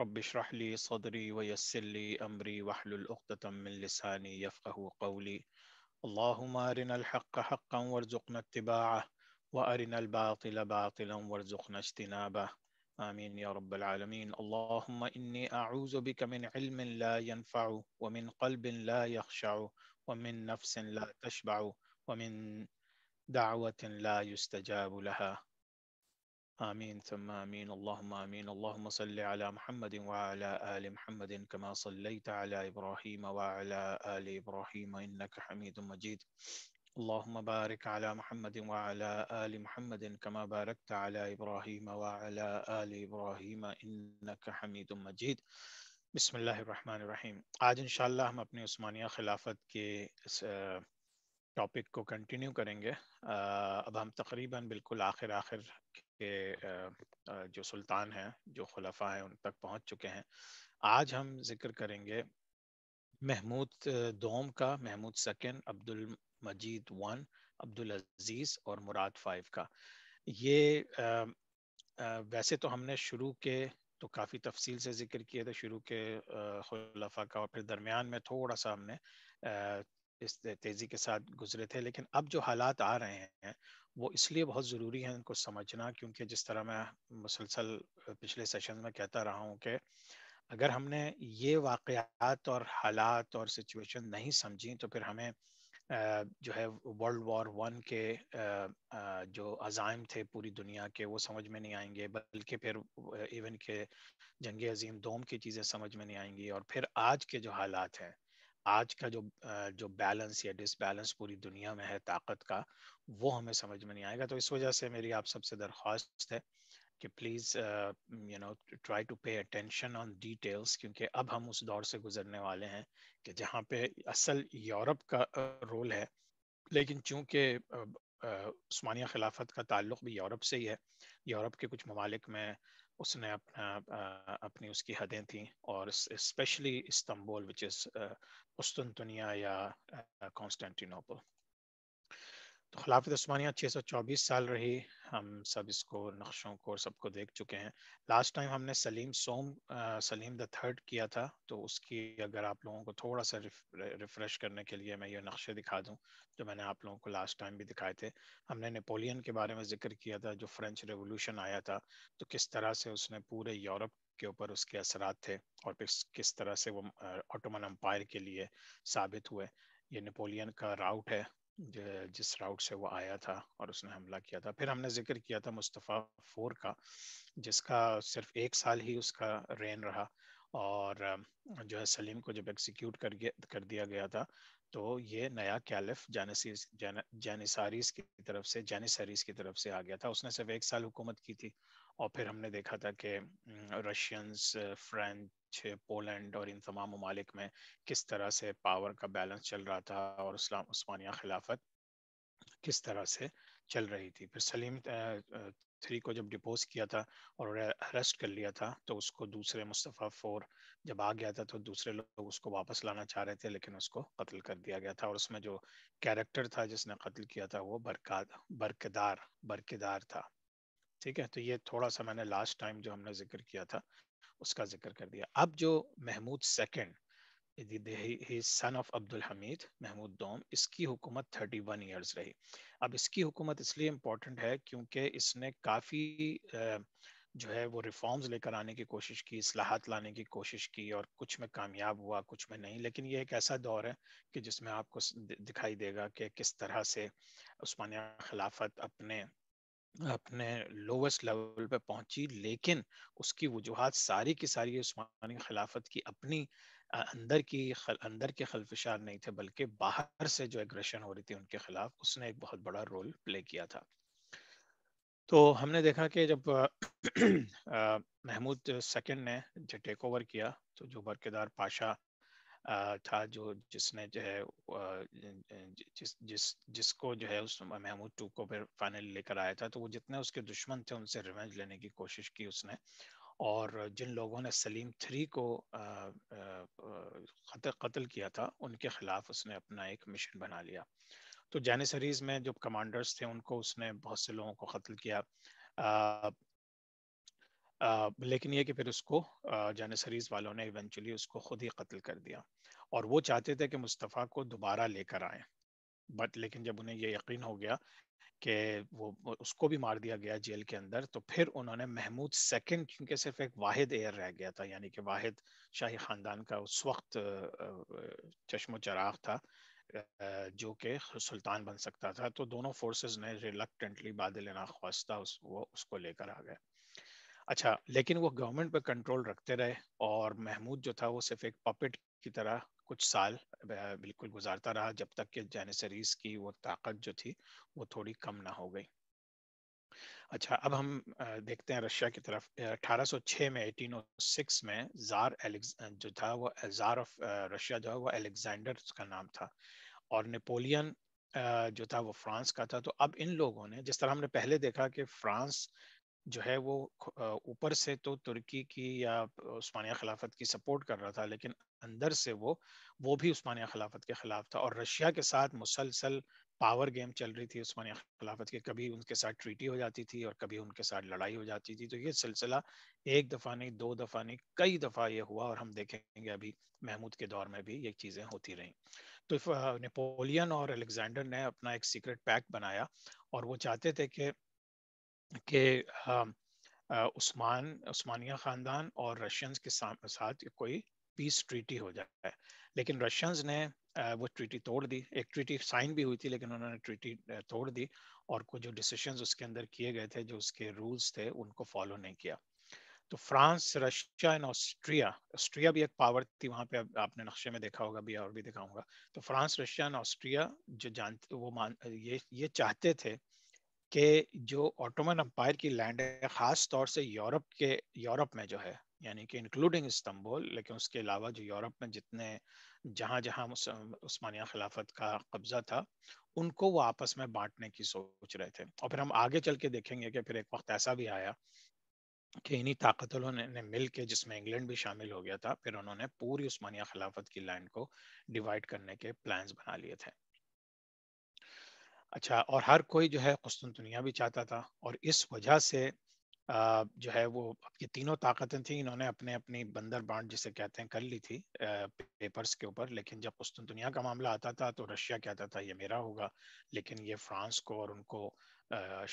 رب اشرح لي صدري ويسر لي أمري واحلل عقدة من لساني يفقه قولي اللهم أرنا الحق حقا وارزقنا اتباعه وأرنا الباطل باطلا وارزقنا اجتنابه آمين يا رب العالمين اللهم إني أعوذ بك من علم لا ينفع ومن قلب لا يخشع ومن نفس لا تشبع ومن دعوة لا يستجاب لها आमीन थम आमीन आमीन अल्लाम सल महमद वाल महमद कमा सल इब्राहिम वाल आल इब्राहिम इन्नक हमीद मजीद अल्लाहुम्म बारिक अला मुहम्मद वाला आल मुहम्मद कमा बारकत अला इब्राहिम वाला आल इब्राहिम इन्नक हमीद मजीद बिस्मिल्लाहिर्रहमानिर्रहीम आज इंशाल्लाह हम अपने उस्मानिया खिलाफत के इस टॉपिक को कंटिन्यू करेंगे अब हम तकरीबन बिल्कुल आखिर आखिर के जो सुल्तान हैं जो खलफा हैं उन तक पहुंच चुके हैं आज हम जिक्र करेंगे महमूद दोम का Mahmud second Abdul Majid one Abdul Aziz और मुराद फाइव का ये वैसे तो हमने शुरू के तो काफ़ी तफसील से जिक्र किए थे शुरू के खलफा का और फिर दरमियान में थोड़ा सा हमने इस तेज़ी के साथ गुजरे थे लेकिन अब जो हालात आ रहे हैं वो इसलिए बहुत ज़रूरी है उनको समझना क्योंकि जिस तरह मैं मुसलसल पिछले सेशन में कहता रहा हूँ कि अगर हमने ये वाकयात और हालात और सिचुएशन नहीं समझी तो फिर हमें जो है वर्ल्ड वॉर वन के जो अज़ाइम थे पूरी दुनिया के वो समझ में नहीं आएंगे बल्कि फिर इवन के जंग अजीम दोम की चीज़ें समझ में नहीं आएंगी और फिर आज के जो हालात हैं आज का जो जो बैलेंस या डिसबैलेंस पूरी दुनिया में है ताकत का वो हमें समझ में नहीं आएगा तो इस वजह से मेरी आप सबसे दरख्वास्त है कि please you know try to pay attention on details क्योंकि अब हम उस दौर से गुजरने वाले हैं कि जहाँ पे असल यूरोप का रोल है लेकिन चूंकि उस्मानिया खिलाफत का ताल्लुक भी यूरोप से ही है यूरोप के कुछ ममालिक में उसने अपना अपनी उसकी हदें थी और स्पेशली इस्तांबुल विच इज़ पुस्तनतनिया या कॉन्स्टेंटिनोपल तो खिलाफत स्मानिया छः सौ चौबीस साल रही हम सब इसको नक्शों को सबको देख चुके हैं लास्ट टाइम हमने सलीम सोम आ, सलीम द थर्ड किया था तो उसकी अगर आप लोगों को थोड़ा सा रिफ, रिफ्रेश करने के लिए मैं ये नक्शे दिखा दूं जो मैंने आप लोगों को लास्ट टाइम भी दिखाए थे हमने नेपोलियन के बारे में जिक्र किया था जो फ्रेंच रेवोल्यूशन आया था तो किस तरह से उसने पूरे यूरोप के ऊपर उसके असरात थे और फिर किस तरह से वो ऑटोमन अम्पायर के लिए साबित हुए ये नेपोलियन का राउट है जिस राउट से वो आया था और उसने हमला किया था फिर हमने जिक्र किया था मुस्तफ़ा फोर का जिसका सिर्फ एक साल ही उसका रेन रहा और जो है सलीम को जब एग्जीक्यूट कर कर दिया गया था तो ये नया कैलिफ जानिस जान, की तरफ से जानिसारीज की तरफ से आ गया था उसने सिर्फ एक साल हुकूमत की थी और फिर हमने देखा था कि रशियंस फ्रेंच पीछे पोलैंड और इन तमाम ममालिक में किस तरह से पावर का बैलेंस चल रहा था और इस्लाम उस्मानिया खिलाफत किस तरह से चल रही थी फिर सलीम थ्री को जब डिपोज किया था और अरेस्ट कर लिया था तो उसको दूसरे मुस्तफ़ा फोर जब आ गया था तो दूसरे लोग उसको वापस लाना चाह रहे थे लेकिन उसको कत्ल कर दिया गया था और उसमें जो कैरेक्टर था जिसने कत्ल किया था वो बरका बरकदार बरकदार था ठीक है तो ये थोड़ा सा मैंने लास्ट टाइम जो हमने जिक्र किया था उसका जिक्र कर दिया अब जो Mahmud second son of Abdul Hamid Mahmud दोम इसकी हुकूमत 31 इयर्स रही अब इसकी हुकूमत इसलिए इम्पोर्टेंट है क्योंकि इसने काफ़ी जो है वो रिफॉर्म्स लेकर आने की कोशिश की असलाहत लाने की कोशिश की और कुछ में कामयाब हुआ कुछ में नहीं लेकिन ये एक ऐसा दौर है कि जिसमें आपको दिखाई देगा कि किस तरह से उस्मानिया खिलाफत अपने अपने लोवेस्ट लेवल पे पहुंची लेकिन उसकी वजूहत सारी की सारी उस्मानी खिलाफत की अपनी अंदर की खल, अंदर के खलफशार नहीं थे बल्कि बाहर से जो एग्रेशन हो रही थी उनके खिलाफ उसने एक बहुत बड़ा रोल प्ले किया था तो हमने देखा कि जब महमूद सेकंड ने जो टेक ओवर किया तो जो बरकेदार पाशा था जो जिसने जो है जिस जिस जिसको जो है उस महमूद टू को फिर फाइनल लेकर आया था तो वो जितने उसके दुश्मन थे उनसे रिवेंज लेने की कोशिश की उसने और जिन लोगों ने सलीम थ्री को कत्ल किया था उनके खिलाफ उसने अपना एक मिशन बना लिया तो जैनसरीज में जो कमांडर्स थे उनको उसने बहुत से लोगों को कत्ल किया आ, आ, लेकिन ये कि फिर उसको जैनसरीज वालों ने इवेंचुअली उसको खुद ही कत्ल कर दिया और वो चाहते थे कि मुस्तफ़ा को दोबारा लेकर आए बट लेकिन जब उन्हें ये यकीन हो गया कि वो उसको भी मार दिया गया जेल के अंदर तो फिर उन्होंने महमूद सेकंड क्योंकि सिर्फ एक वाहिद एयर रह गया था यानी कि वाहिद शाही ख़ानदान का उस वक्त चश्मो चराग था जो कि सुल्तान बन सकता था तो दोनों फोर्सेस ने रिलकटेंटली बादल नाख्वास्ता उस वो उसको लेकर आ गया अच्छा लेकिन वो गवर्नमेंट पर कंट्रोल रखते रहे और महमूद जो था वो सिर्फ एक पपेट की तरह कुछ साल बिल्कुल गुजारता रहा जब तक कि जैनसरीज की वो ताकत जो थी वो थोड़ी कम ना हो गई अच्छा अब हम देखते हैं रशिया की तरफ 1806 में 1806 में जार एलेक्स जो था वो जार ऑफ रशिया जो है वो अलेक्जेंडर का नाम था और नेपोलियन जो था वो फ्रांस का था तो अब इन लोगों ने जिस तरह हमने पहले देखा कि फ्रांस जो है वो ऊपर से तो तुर्की की या उस्मानिया खिलाफत की सपोर्ट कर रहा था लेकिन अंदर से वो वो भी उस्मानिया खिलाफत के खिलाफ था और रशिया के साथ मुसलसल पावर गेम चल रही थी उस्मानिया खिलाफत के कभी उनके साथ ट्रीटी हो जाती थी और कभी उनके साथ लड़ाई हो जाती थी तो ये सिलसिला एक दफ़ा नहीं दो दफ़ा नहीं कई दफ़ा ये हुआ और हम देखेंगे अभी महमूद के दौर में भी ये चीज़ें होती रहीं तो नेपोलियन और अलेक्जेंडर ने अपना एक सीक्रेट पैक्ट बनाया और वो चाहते थे कि कि उस्मान उस्मानिया ख़ानदान और रशियंस के साथ कोई पीस ट्रीटी हो जाए लेकिन रशियंस ने वो ट्रीटी तोड़ दी एक ट्रीटी साइन भी हुई थी लेकिन उन्होंने ट्रीटी तोड़ दी और कुछ जो डिसीशंस उसके अंदर किए गए थे जो उसके रूल्स थे उनको फॉलो नहीं किया तो France Russia and Austria Austria भी एक पावर थी वहां पे आपने नक्शे में देखा होगा भी और भी दिखाऊंगा तो फ्रांस रशिया एंड ऑस्ट्रिया जो जानते वो मान ये ये चाहते थे कि जो ऑटोमन अम्पायर की लैंड है ख़ास तौर से यूरोप के यूरोप में जो है यानी कि इंक्लूडिंग इस्तंबुल लेकिन उसके अलावा जो यूरोप में जितने जहाँ जहाँ उस्मानिया खिलाफत का कब्ज़ा था उनको वो आपस में बांटने की सोच रहे थे और फिर हम आगे चल के देखेंगे कि फिर एक वक्त ऐसा भी आया कि इन्हीं ताकतों ने, ने मिल के जिसमें इंग्लैंड भी शामिल हो गया था फिर उन्होंने पूरी उस्मानिया खिलाफत की लैंड को डिवाइड करने के प्लान्स बना लिए थे अच्छा और हर कोई जो है कुस्तुनतुनिया भी चाहता था और इस वजह से जो है वो ये तीनों ताकतें थी इन्होंने अपने अपनी बंदर बांट जिसे कहते हैं कर ली थी पेपर्स के ऊपर लेकिन जब कुस्तुनतुनिया का मामला आता था तो रशिया कहता था ये मेरा होगा लेकिन ये फ्रांस को और उनको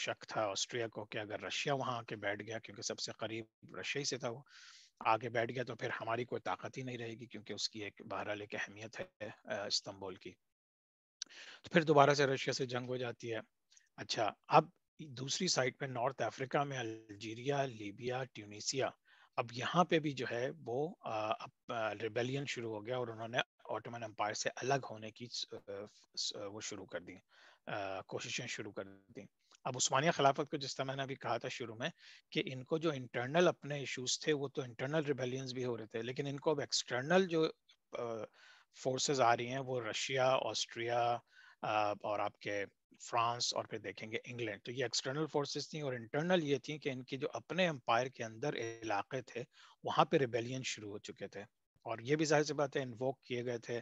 शक था ऑस्ट्रिया को कि अगर रशिया वहाँ आके बैठ गया क्योंकि सबसे करीब रशिया ही से था वो आगे बैठ गया तो फिर हमारी कोई ताकत ही नहीं रहेगी क्योंकि उसकी एक बहरहाल एक अहमियत है इस्तुल की तो फिर दोबारा से रशिया से जंग हो जाती है अच्छा अब दूसरी साइड पे नॉर्थ अफ्रीका में अल्जीरिया लीबिया ट्यूनिसिया अब यहाँ पे भी जो है वो अब रिबेलियन शुरू हो गया और उन्होंने ऑटोमन एम्पायर से अलग होने की वो शुरू कर दी कोशिशें शुरू कर दी अब उस्मानिया खिलाफत को जिस तरह मैंने अभी कहा था शुरू में कि इनको जो इंटरनल अपने इश्यूज थे वो तो इंटरनल रिबेलियंस भी हो रहे थे लेकिन इनको अब एक्सटर्नल जो फोर्सेस आ रही हैं वो रशिया ऑस्ट्रिया और आपके फ्रांस और फिर देखेंगे इंग्लैंड तो ये एक्सटर्नल फोर्सेस थी और इंटरनल ये थी कि इनके जो अपने एम्पायर के अंदर इलाके थे वहाँ पे रिबेलियन शुरू हो चुके थे और ये भी जाहिर सी बात है इन्वोक किए गए थे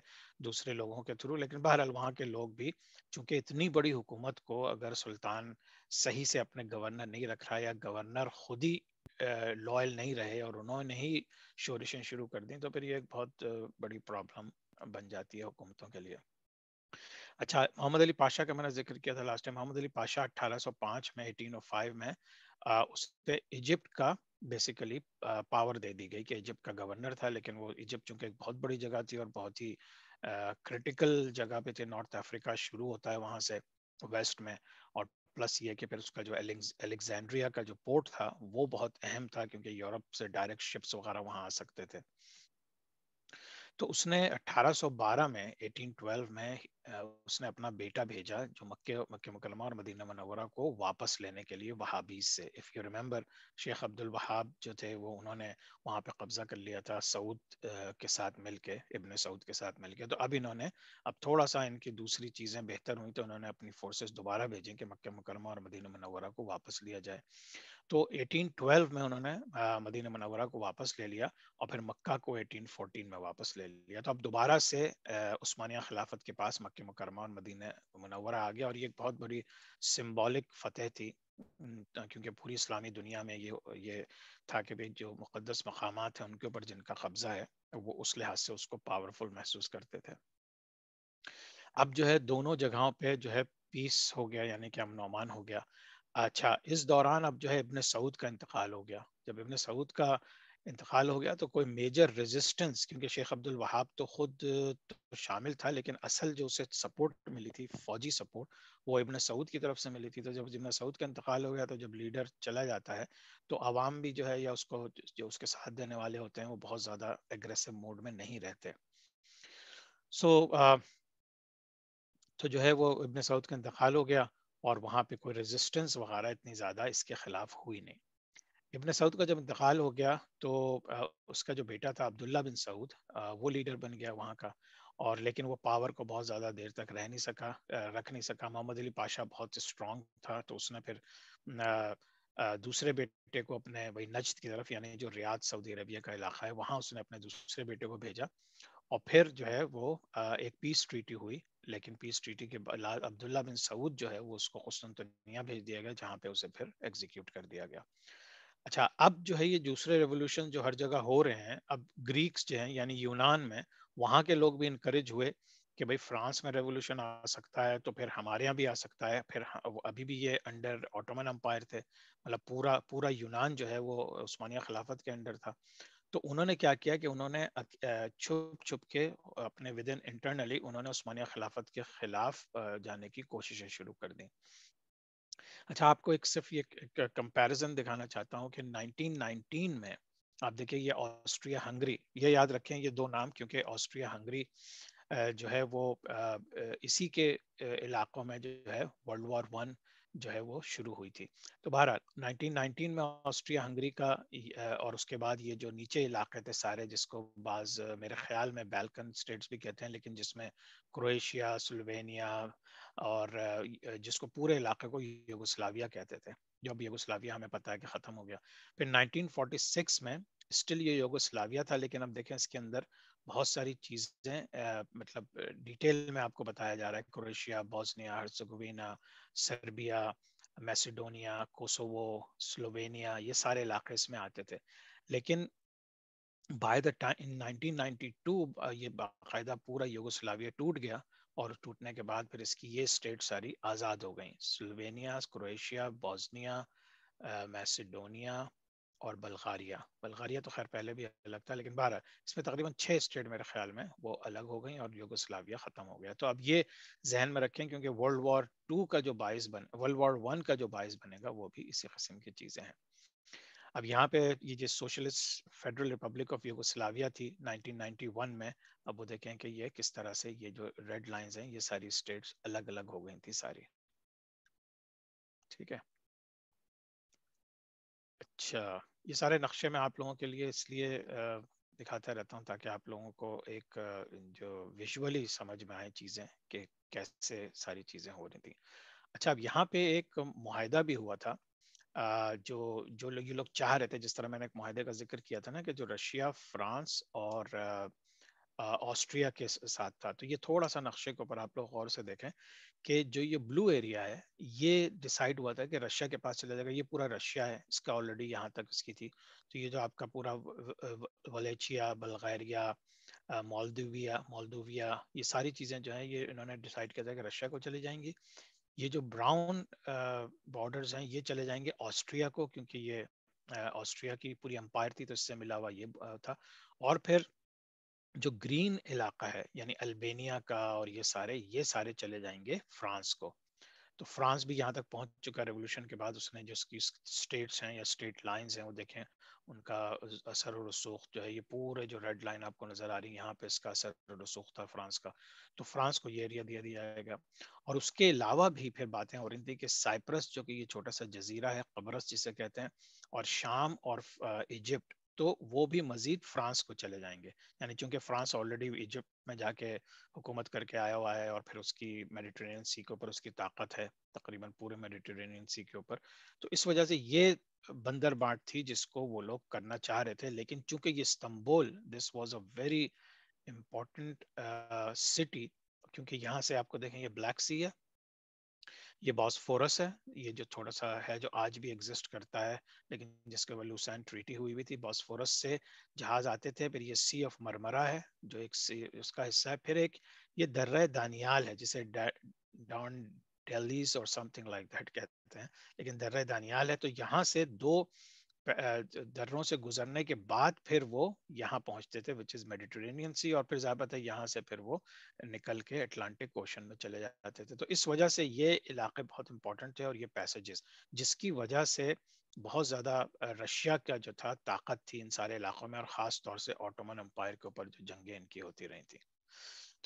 दूसरे लोगों के थ्रू लेकिन बहरहाल वहाँ के लोग भी चूंकि इतनी बड़ी हुकूमत को अगर सुल्तान सही से अपने गवर्नर नहीं रख रहा या गवर्नर खुद ही लॉयल नहीं रहे और उन्होंने ही शोरिशें शुरू कर दी तो फिर ये एक बहुत बड़ी प्रॉब्लम बन जाती है हुकूमतों के लिए अच्छा मोहम्मद अली पाशा का मैंने जिक्र किया था last time Muhammad Ali Pasha 1805 में 1805 में उस उससे इजिप्ट का बेसिकली पावर दे दी गई कि इजिप्ट का गवर्नर था लेकिन वो इजिप्ट चूंकि एक बहुत बड़ी जगह थी और बहुत ही क्रिटिकल जगह पे थे नॉर्थ अफ्रीका शुरू होता है वहाँ से वेस्ट में और प्लस ये कि फिर उसका जो अलेक्जेंड्रिया का जो पोर्ट था वो बहुत अहम था क्योंकि यूरोप से डायरेक्ट शिप्स वगैरह वहाँ आ सकते थे तो उसने 1812 में 1812 में उसने अपना बेटा भेजा जो मक्के मक्के मुकलमा और मदीना मनवरा को वापस लेने के लिए वहाबीज से if you remember Sheikh Abdul Wahhab जो थे वो उन्होंने वहाँ पे कब्ज़ा कर लिया था सऊद के साथ मिल के इबन सऊद के साथ मिल के तो अब इन्होंने अब थोड़ा सा इनकी दूसरी चीज़ें बेहतर हुई तो उन्होंने अपनी फोर्सेज दोबारा भेजें कि मक्के मुकरमा और मदीना मनवरा को वापस लिया जाए तो 1812 में उन्होंने मदीना मनवरा को वापस ले लिया और फिर मक्का को 1814 में वापस ले लिया तो अब दोबारा से उस्मानिया खिलाफत के पास मक्के मुकरमा और मदीना मनवरा आ गया और ये एक बहुत बड़ी सिंबॉलिक फतेह थी क्योंकि पूरी इस्लामी दुनिया में ये ये था कि भाई जो मुकदस मकाम हैं उनके ऊपर जिनका कब्जा है वो उस लिहाज से उसको पावरफुल महसूस करते थे अब जो है दोनों जगहों पे जो है पीस हो गया यानी कि अमन अमान हो गया अच्छा इस दौरान अब जो है इबन सऊद का इंतकाल हो गया जब इबन सऊद का इंतकाल हो गया तो कोई मेजर रेजिस्टेंस क्योंकि शेख अब्दुल वहाब तो खुद तो शामिल था लेकिन असल जो उसे सपोर्ट मिली थी फौजी सपोर्ट वो इबन सऊद की तरफ से मिली थी तो जब इबन सऊद का इंतकाल हो गया तो जब लीडर चला जाता है तो आवाम भी जो है या उसको जो उसके साथ देने वाले होते हैं वो बहुत ज़्यादा एग्रेसिव मोड में नहीं रहते सो so, uh, तो जो है वो इबन सऊद का इंतकाल हो गया और वहाँ पे कोई रेजिस्टेंस वगैरह इतनी ज़्यादा इसके खिलाफ हुई नहीं इबन सऊद का जब इंतकाल हो गया तो उसका जो बेटा था अब्दुल्ला बिन सऊद वो लीडर बन गया वहाँ का और लेकिन वो पावर को बहुत ज़्यादा देर तक रह नहीं सका रख नहीं सका मोहम्मद अली पाशा बहुत स्ट्रॉन्ग था तो उसने फिर दूसरे बेटे को अपने वही नजद की तरफ यानी जो रियाद सऊदी अरबिया का इलाका है वहाँ उसने अपने दूसरे बेटे को भेजा और फिर जो है वो एक पीस ट्रीटी हुई लेकिन पीस ट्रीटी के बाद अब्दुल्ला बिन सऊद जो है वो उसको खुस्तनतनिया तो भेज दिया गया जहाँ पे उसे फिर एग्जीक्यूट कर दिया गया अच्छा अब जो है ये दूसरे रेवोल्यूशन जो हर जगह हो रहे हैं अब ग्रीक्स जो हैं यानी यूनान में वहाँ के लोग भी इनक्रेज हुए कि भाई फ्रांस में रेवोल्यूशन आ सकता है तो फिर हमारे यहाँ भी आ सकता है फिर अभी भी ये अंडर ऑटोमन अम्पायर थे मतलब पूरा पूरा यूनान जो है वो उस्मानिया खिलाफत के अंडर था तो उन्होंने क्या किया कि उन्होंने छुप छुप के अपने विद इन इंटरनली उन्होंने उस्मानिया खिलाफत के खिलाफ जाने की कोशिशें शुरू कर दी अच्छा आपको एक सिर्फ ये कंपैरिजन दिखाना चाहता हूँ कि 1919 में आप देखिए ये ऑस्ट्रिया हंगरी ये याद रखें ये दो नाम क्योंकि ऑस्ट्रिया हंगरी जो है वो इसी के इलाकों में जो है वर्ल्ड वॉर वन जो है वो शुरू हुई थी तो भारत 1919 में ऑस्ट्रिया हंगरी का और उसके बाद ये जो नीचे इलाके थे सारे जिसको बाज मेरे ख्याल में बैल्कन स्टेट्स भी कहते हैं लेकिन जिसमें क्रोएशिया स्लोवेनिया और जिसको पूरे इलाके को यूगोस्लाविया कहते थे जो अब यूगोस्लाविया हमें पता है कि ख़त्म हो गया फिर 1946 में स्टिल ये यूगोस्लाविया था लेकिन अब देखें इसके अंदर बहुत सारी चीज़ें मतलब डिटेल में आपको बताया जा रहा है Croatia Bosnia Herzegovina Serbia Macedonia Kosovo Slovenia ये सारे इलाके इसमें आते थे लेकिन बाय द टाइम इन 1992 ये बाकायदा पूरा योगोस्लाविया टूट गया और टूटने के बाद फिर इसकी ये स्टेट सारी आज़ाद हो गई स्लोवेनिया क्रोएशिया बॉस्निया मैसेडोनिया और बल्गारिया बल्गारिया तो खैर पहले भी अलग था लेकिन बारह इसमें तकरीबन छः स्टेट मेरे ख्याल में वो अलग हो गई और योगोस्लाविया ख़त्म हो गया तो अब ये जहन में रखें क्योंकि वर्ल्ड वॉर टू का जो बायस बन वर्ल्ड वॉर वन का जो बायस बनेगा वो भी इसी कस्म की चीज़ें हैं अब यहाँ पे ये जो socialist federal republic of Yugoslavia थी 1991 में अब वो देखें कि ये किस तरह से ये जो रेड लाइंस हैं ये सारी स्टेट्स अलग अलग हो गई थी सारी ठीक है अच्छा ये सारे नक्शे में आप लोगों के लिए इसलिए दिखाता रहता हूँ ताकि आप लोगों को एक जो विजुअली समझ में आए चीज़ें कि कैसे सारी चीज़ें हो रही थी अच्छा अब यहाँ पे एक माहिदा भी हुआ था जो जो लोग ये लोग चाह रहे थे जिस तरह मैंने एक माहे का जिक्र किया था ना कि जो रशिया फ्रांस और ऑस्ट्रिया के साथ था तो ये थोड़ा सा नक्शे के ऊपर आप लोग गौर से देखें कि जो ये ब्लू एरिया है ये डिसाइड हुआ था कि रशिया के पास चला जाएगा ये पूरा रशिया है इसका ऑलरेडी यहाँ तक इसकी थी तो ये जो आपका पूरा वलेचिया बल्गैरिया मोलदोविया मोलदोविया ये सारी चीज़ें जो हैं ये इन्होंने डिसाइड किया था कि रशिया को चले जाएंगी ये जो ब्राउन बॉर्डर्स हैं ये चले जाएंगे ऑस्ट्रिया को क्योंकि ये ऑस्ट्रिया की पूरी अम्पायर थी तो इससे मिला हुआ ये था और फिर जो ग्रीन इलाका है यानी अल्बेनिया का और ये सारे ये सारे चले जाएंगे फ्रांस को तो फ्रांस भी यहाँ तक पहुंच चुका रेवोल्यूशन के बाद उसने जो उसकी स्टेट्स हैं या स्टेट लाइंस हैं वो देखें उनका असर और रसूख जो है ये पूरे जो रेड लाइन आपको नज़र आ रही है यहाँ पे इसका असर और रसूख था फ्रांस का तो फ्रांस को ये एरिया दिया दिया जाएगा और उसके अलावा भी फिर बातें हो रही थी कि साइप्रस जो कि ये छोटा सा जजीरा है कब्रस जिसे कहते हैं और शाम और इजिप्ट तो वो भी मजीद फ्रांस को चले जाएंगे यानी चूंकि फ्रांस ऑलरेडी इजिप्ट में जाके हुकूमत करके आया हुआ है और फिर उसकी मेडिटेरेनियन सी के ऊपर उसकी ताकत है तकरीबन पूरे मेडिटेरेनियन सी के ऊपर तो इस वजह से ये बंदर बांट थी जिसको वो लोग करना चाह रहे थे लेकिन चूंकि ये Istanbul this was a very important city क्योंकि यहाँ से आपको देखें ये ब्लैक सी है ये बॉसफोरस है ये जो थोड़ा सा है जो आज भी एग्जिस्ट करता है लेकिन जिसके ऊपर लूसैन ट्रीटी हुई हुई थी बॉसफोरस से जहाज आते थे फिर ये सी ऑफ मरमरा है जो एक सी उसका हिस्सा है फिर एक ये दर्रा दानियाल है जिसे डॉन डेलिस और समथिंग लाइक दैट कहते हैं लेकिन दर्रा दानियाल है तो यहाँ से दो दर्रों से गुजरने के बाद फिर वो यहाँ पहुंचते थे विच इज मेडिटेरेनियन सी और फिर ज़्यादा है यहाँ से फिर वो निकल के अटलांटिक ओशन में चले जाते थे तो इस वजह से ये इलाके बहुत इंपॉर्टेंट थे और ये पैसेजेस जिसकी वजह से बहुत ज़्यादा रशिया का जो था ताकत थी इन सारे इलाकों में और ख़ास तौर से ऑटोमन अम्पायर के ऊपर जो जंगें इनकी होती रही थी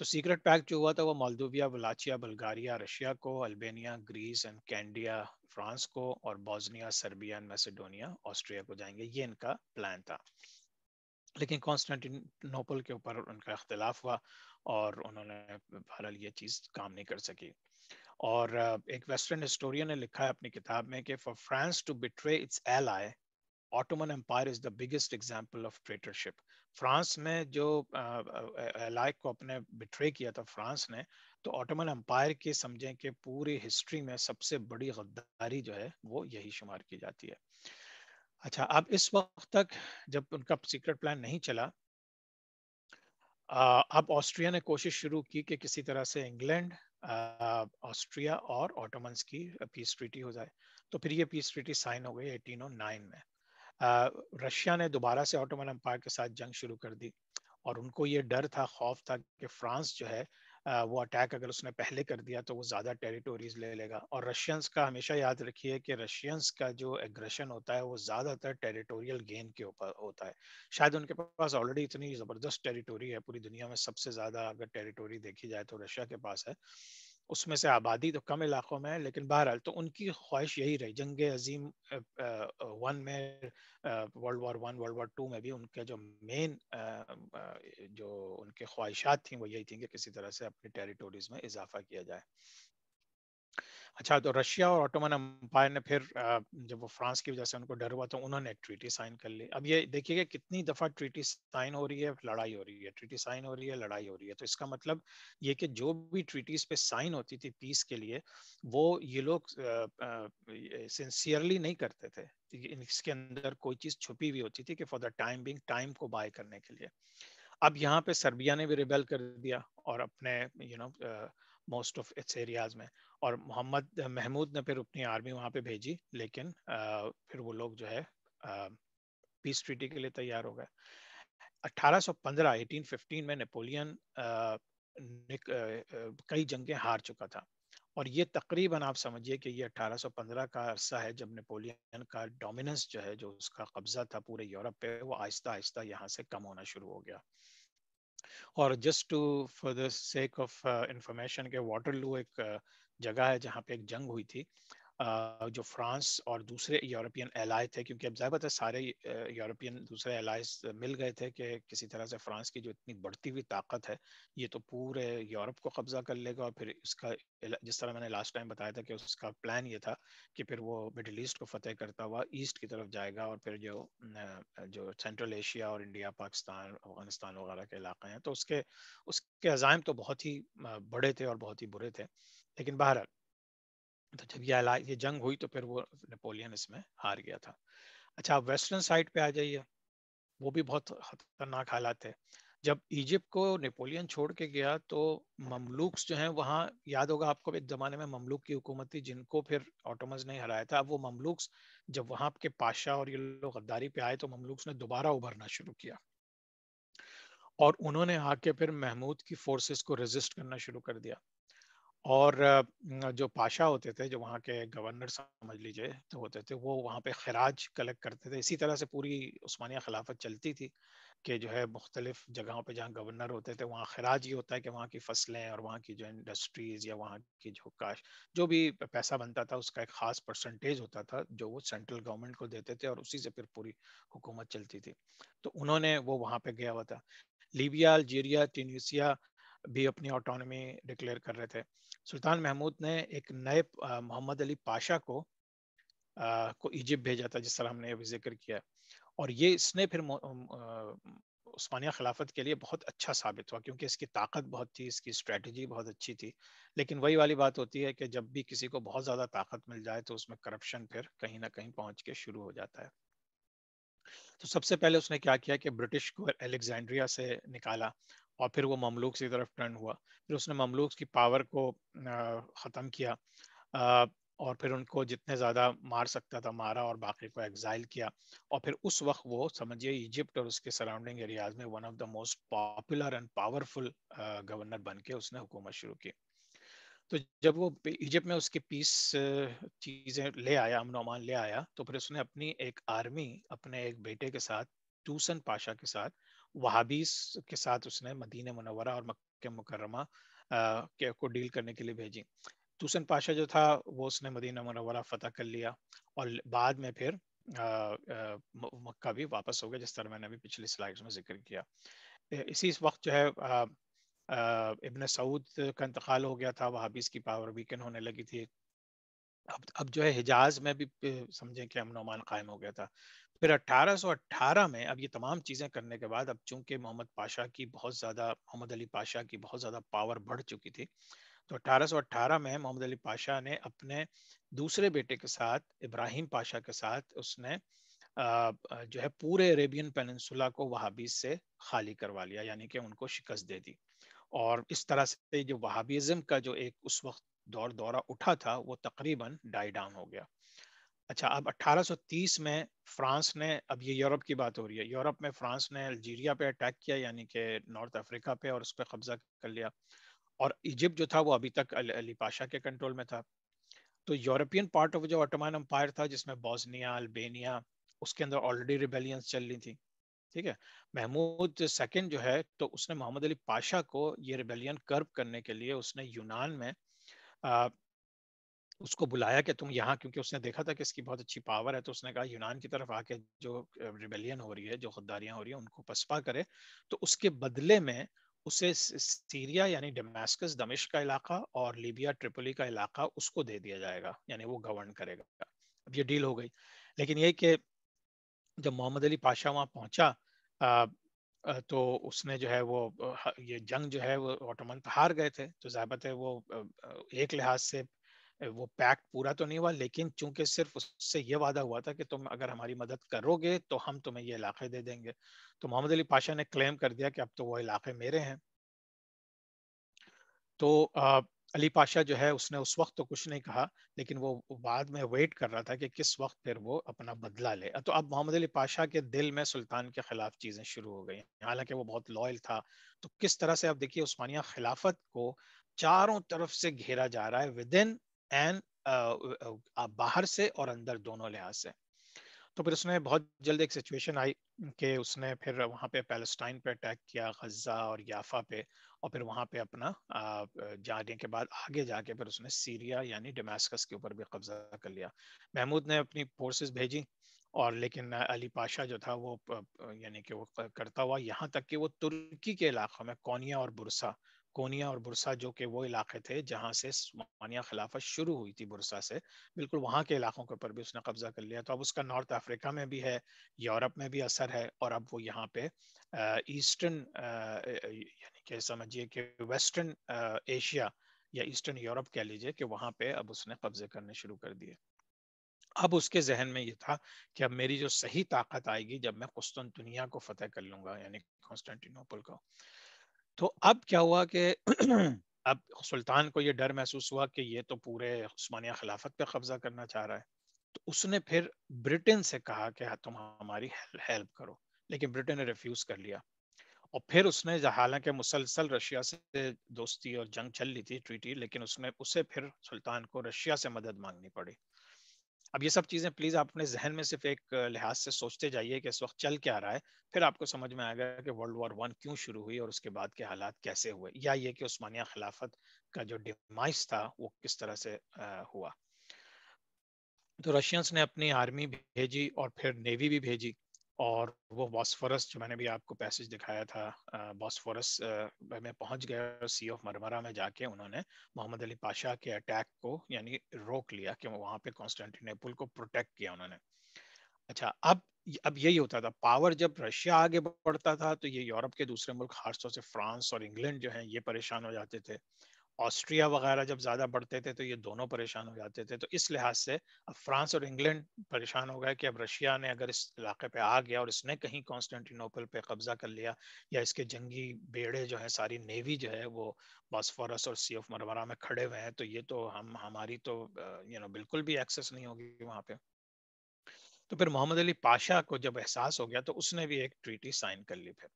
तो सीक्रेट पैक जो हुआ था वो मालदोविया वलाचिया बल्गारिया रशिया को Albania Greece and Candia France को और Bosnia Serbia and Macedonia Austria को जाएंगे ये इनका प्लान था लेकिन कॉन्स्टेंटिनोपल के ऊपर उनका अख्तिलाफ हुआ और उन्होंने बहरहाल ये चीज़ काम नहीं कर सकी और एक वेस्टर्न हिस्टोरियन ने लिखा है अपनी किताब में कि for France to betray its ally Ottoman empire is the biggest example of traitorship France में जो अलाइक को अपने बिट्रे किया था फ्रांस ने तो ऑटोमन एम्पायर के समझें कि पूरी हिस्ट्री में सबसे बड़ी गद्दारी जो है वो यही शुमार की जाती है अच्छा अब इस वक्त तक जब उनका सीक्रेट प्लान नहीं चला अब ऑस्ट्रिया ने कोशिश शुरू की कि किसी तरह से इंग्लैंड ऑस्ट्रिया और ऑटोमन्स की पीस ट्रीटी हो जाए तो फिर ये पीस ट्रीटी साइन हो गई 1809 में रशिया ने दोबारा से ऑटोमन अम्पायर के साथ जंग शुरू कर दी और उनको ये डर था खौफ था कि फ्रांस जो है वो अटैक अगर उसने पहले कर दिया तो वो ज़्यादा टेरिटोरीज ले लेगा और रशियंस का हमेशा याद रखिए कि रशियंस का जो एग्रेशन होता है वो ज़्यादातर टेरिटोरियल गेन के ऊपर होता है शायद उनके पास ऑलरेडी इतनी ज़बरदस्त टेरिटोरी है पूरी दुनिया में सबसे ज़्यादा अगर टेरिटोरी देखी जाए तो रशिया के पास है उसमें से आबादी तो कम इलाकों में है लेकिन बहरहाल तो उनकी ख्वाहिश यही रही जंग अजीम वन में world war one world war two में भी उनके जो मेन जो उनके ख्वाहिशात थी वो यही थी कि किसी तरह से अपनी टेरिटोरीज में इजाफा किया जाए अच्छा तो रशिया और ऑटोमन अम्पायर ने फिर जब वो फ्रांस की वजह से उनको डर हुआ तो उन्होंने एक ट्रीटी साइन कर ली अब ये देखिएगा कितनी दफा ट्रीटी साइन हो रही है लड़ाई हो रही है ट्रीटी साइन हो रही है लड़ाई हो रही है तो इसका मतलब ये कि जो भी ट्रीटीज पे साइन होती थी पीस के लिए वो ये लोग सिंसियरली नहीं करते थे इसके अंदर कोई चीज छुपी हुई होती थी कि for the time being time को बाय करने के लिए अब यहाँ पे सर्बिया ने भी रिबेल कर दिया और अपने you you know know, most of its areas में और मोहम्मद महमूद ने फिर अपनी आर्मी वहाँ पे भेजी लेकिन आ, फिर वो लोग जो है पीस ट्रीटी के लिए तैयार हो गए 1815 1815 में नेपोलियन कई जंगें हार चुका था और ये तकरीबन आप समझिए कि ये 1815 का अरसा है जब नेपोलियन का डोमिनेंस जो है जो उसका कब्जा था पूरे यूरोप पे वो आहिस्ता आहिस्ता यहाँ से कम होना शुरू हो गया और just to for the sake of information के वाटरलू एक uh, जगह है जहाँ पे एक जंग हुई थी जो फ्रांस और दूसरे यूरोपियन एलाय थे क्योंकि अब जाहिर है सारे यूरोपियन दूसरे एलाइज मिल गए थे कि किसी तरह से फ्रांस की जो इतनी बढ़ती हुई ताकत है ये तो पूरे यूरोप को कब्जा कर लेगा और फिर इसका जिस तरह मैंने लास्ट टाइम बताया था कि उसका प्लान ये था कि फिर वो मिडल ईस्ट को फतेह करता हुआ ईस्ट की तरफ जाएगा और फिर जो जो सेंट्रल एशिया और इंडिया पाकिस्तान अफगानिस्तान वगैरह के इलाके हैं तो उसके उसके अजायम तो बहुत ही बड़े थे और बहुत ही बुरे थे लेकिन बहरहाल तो जब ये ये जंग हुई तो फिर वो नेपोलियन इसमें हार गया था अच्छा आप वेस्टर्न साइड पे आ जाइए वो भी बहुत खतरनाक हालात है जब इजिप्ट को नेपोलियन छोड़ के गया तो ममलूक्स जो हैं वहाँ याद होगा आपको एक ज़माने में ममलूक की हुकूमत थी जिनको फिर ऑटोमस ने हराया था अब वो ममलूक्स जब वहाँ के पाशा और ये लोग गद्दारी पे आए तो ममलूक्स ने दोबारा उभरना शुरू किया और उन्होंने आके फिर महमूद की फोर्सेस को रेजिस्ट करना शुरू कर दिया और जो पाशा होते थे जो वहाँ के गवर्नर समझ लीजिए तो होते थे वो वहाँ पे खराज कलेक्ट करते थे इसी तरह से पूरी उस्मानिया खिलाफत चलती थी कि जो है मुख्तलिफ जगहों पे जहाँ गवर्नर होते थे वहाँ खराज ये होता है कि वहाँ की फसलें और वहाँ की जो इंडस्ट्रीज़ या वहाँ की जो काश जो भी पैसा बनता था उसका एक ख़ास परसेंटेज होता था जो वो सेंट्रल गवर्नमेंट को देते थे और उसी से फिर पूरी हुकूमत चलती थी तो उन्होंने वो वहाँ पर गया हुआ था लीबिया अल्जीरिया ट्यूनिसिया भी अपनी ऑटोनॉमी डिक्लेयर कर रहे थे सुल्तान महमूद ने एक नए मोहम्मद अली पाशा को आ, को इजिप्ट भेजा था जिस तरह हमने अभी जिक्र किया और ये इसने फिर उस्मानिया खिलाफत के लिए बहुत अच्छा साबित हुआ क्योंकि इसकी ताकत बहुत थी इसकी स्ट्रेटजी बहुत अच्छी थी लेकिन वही वाली बात होती है कि जब भी किसी को बहुत ज़्यादा ताकत मिल जाए तो उसमें करप्शन फिर कहीं ना कहीं पहुंच के शुरू हो जाता है तो सबसे पहले उसने क्या किया कि ब्रिटिश को अलेक्जेंड्रिया से निकाला और फिर वो ममलूक की तरफ टर्न हुआ फिर उसने ममलूक की पावर को ख़त्म किया और फिर उनको जितने ज़्यादा मार सकता था मारा और बाकी को एग्जाइल किया और फिर उस वक्त वो समझिए इजिप्ट और उसके सराउंडिंग एरियाज में one of the most popular and powerful governor बन के उसने हुकूमत शुरू की तो जब वो इजिप्ट में उसके पीस चीज़ें ले आया अमन अमान ले आया तो फिर उसने अपनी एक आर्मी अपने एक बेटे के साथ टूसन पाशा के साथ वहाबीस के साथ उसने मदीन मनवरा और मक्के मुकरमा के को डील करने के लिए भेजी तूसन पाशा जो था वो उसने मदीना मनवरा फतेह कर लिया और बाद में फिर मक्का भी वापस हो गया जिस तरह मैंने अभी पिछली स्लाइड्स में जिक्र किया इसी इस वक्त जो है आ, इबन सऊद का इंतकाल हो गया था वहाबीस की पावर वीकन होने लगी थी अब अब जो है हिजाज में भी समझें कि अमन अमान कायम हो गया था फिर 1818 में अब ये तमाम चीज़ें करने के बाद अब चूंकि मोहम्मद पाशा की बहुत ज़्यादा मोहम्मद अली पाशा की बहुत ज़्यादा पावर बढ़ चुकी थी तो 1818 में मोहम्मद अली पाशा ने अपने दूसरे बेटे के साथ इब्राहिम पाशा के साथ उसने जो है पूरे अरेबियन पेनसुला को वहाबी से खाली करवा लिया यानी कि उनको शिकस्त दे दी और इस तरह से जो वहाबीज़म का जो एक उस वक्त दौर दौरा उठा था वो तकरीबन डाई डाउन हो गया अच्छा अब 1830 में फ्रांस ने अब ये यूरोप की बात हो रही है यूरोप में फ्रांस ने अल्जीरिया पे अटैक किया यानी कि नॉर्थ अफ्रीका पे और उस पर कब्जा कर लिया और इजिप्ट जो था वो अभी तक अली पाशा के कंट्रोल में था तो यूरोपियन पार्ट ऑफ जो ऑटोमान अम्पायर था जिसमें बॉस्निया अल्बेनिया उसके अंदर ऑलरेडी रिबेलियंस चल रही थी ठीक है महमूद सेकेंड जो है तो उसने मोहम्मद अली पाशा को ये रिबेलियन कर्ब करने के लिए उसने यूनान में उसको बुलाया कि तुम यहाँ क्योंकि उसने देखा था कि इसकी बहुत अच्छी पावर है तो उसने कहा यूनान की तरफ आके जो रिबेलियन हो रही है जो खुददारियां हो रही है उनको पसपा करे तो उसके बदले में उसे सीरिया यानी डेमेस्कस दमिश का इलाका और लीबिया ट्रिपोली का इलाका उसको दे दिया जाएगा यानी वो गवर्न करेगा अब ये डील हो गई लेकिन ये कि जब मोहम्मद अली पाशा वहाँ पहुंचा तो उसने जो है वो ये जंग जो है वो ऑटोमन हार गए थे तो जहाबत है वो एक लिहाज से वो पैक्ट पूरा तो नहीं हुआ लेकिन चूंकि सिर्फ उससे ये वादा हुआ था कि तुम अगर हमारी मदद करोगे तो हम तुम्हें ये इलाके दे देंगे तो मोहम्मद अली पाशा ने क्लेम कर दिया कि अब तो वो इलाके मेरे हैं तो अली पाशा जो है उसने उस वक्त तो कुछ नहीं कहा लेकिन वो बाद में वेट कर रहा था कि किस वक्त फिर वो अपना बदला ले तो अब मोहम्मद अली पाशा के दिल में सुल्तान के खिलाफ चीज़ें शुरू हो गई हालांकि वो बहुत लॉयल था तो किस तरह से आप देखिए उस्मानिया खिलाफत को चारों तरफ से घेरा जा रहा है विद इन एंड बाहर से और अंदर दोनों लिहाज से तो फिर उसने बहुत जल्द एक सिचुएशन आई कि उसने फिर वहाँ पे पैलेस्टाइन पे अटैक किया गजा और याफा पे और फिर वहाँ पे अपना जाने के बाद आगे जाके फिर उसने सीरिया यानी डोमेस्कस के ऊपर भी कब्जा कर लिया महमूद ने अपनी फोर्सेस भेजी और लेकिन अली पाशा जो था वो यानी कि वो करता हुआ यहाँ तक कि वो तुर्की के इलाकों में कौनिया और बुरसा कोनिया और बुरसा जो कि वो इलाके थे जहाँ से उस्मानिया खिलाफत शुरू हुई थी बुरसा से बिल्कुल वहाँ के इलाकों के ऊपर भी उसने कब्जा कर लिया तो अब उसका नॉर्थ अफ्रीका में भी है यूरोप में भी असर है और अब वो यहाँ पे ईस्टर्न यानी कि समझिए कि वेस्टर्न एशिया या ईस्टर्न यूरोप कह लीजिए कि वहाँ पे अब उसने कब्जे करने शुरू कर दिए अब उसके जहन में ये था कि अब मेरी जो सही ताकत आएगी जब मैं कुस्तुन दुनिया को फतेह कर लूंगा यानी कॉन्स्टेंटिनोपल को तो अब क्या हुआ कि अब सुल्तान को यह डर महसूस हुआ कि ये तो पूरे उस्मानिया खिलाफत पे कब्जा करना चाह रहा है तो उसने फिर ब्रिटेन से कहा कि हाँ, तुम हमारी हेल्प करो लेकिन ब्रिटेन ने रिफ्यूज कर लिया और फिर उसने हालांकि मुसलसल रशिया से दोस्ती और जंग चल रही थी ट्रीटी लेकिन उसने उसे फिर सुल्तान को रशिया से मदद मांगनी पड़ी अब ये सब चीज़ें प्लीज़ आप अपने जहन में सिर्फ एक लिहाज से सोचते जाइए कि इस वक्त चल क्या रहा है फिर आपको समझ में आएगा कि वर्ल्ड वॉर वन क्यों शुरू हुई और उसके बाद के हालात कैसे हुए या ये कि उस्मानिया खिलाफत का जो डिमाइस था वो किस तरह से हुआ तो रशियंस ने अपनी आर्मी भेजी और फिर नेवी भी भेजी और वो बॉस्फोरस जो मैंने भी आपको पैसेज दिखाया था बॉस्फोरस में पहुंच गए और सी ऑफ मरमरा में जाके उन्होंने मोहम्मद अली पाशा के अटैक को यानी रोक लिया कि वहां पे कॉन्स्टेंटिनेपल को प्रोटेक्ट किया उन्होंने अच्छा अब अब यही होता था पावर जब रशिया आगे बढ़ता था तो ये यूरोप के दूसरे मुल्क खासतौर से फ्रांस और इंग्लैंड जो है ये परेशान हो जाते थे ऑस्ट्रिया वगैरह जब ज़्यादा बढ़ते थे तो ये दोनों परेशान हो जाते थे तो इस लिहाज से अब फ्रांस और इंग्लैंड परेशान हो गए कि अब रशिया ने अगर इस इलाके पे आ गया और इसने कहीं कॉन्स्टेंटिनोपल पे कब्जा कर लिया या इसके जंगी बेड़े जो है सारी नेवी जो है वो बॉस्फोरस और सी ऑफ मरवरा में खड़े हुए हैं तो ये तो हम हमारी तो यू नो बिल्कुल भी एक्सेस नहीं होगी वहाँ पे तो फिर मोहम्मद अली पाशा को जब एहसास हो गया तो उसने भी एक ट्रीटी साइन कर ली फिर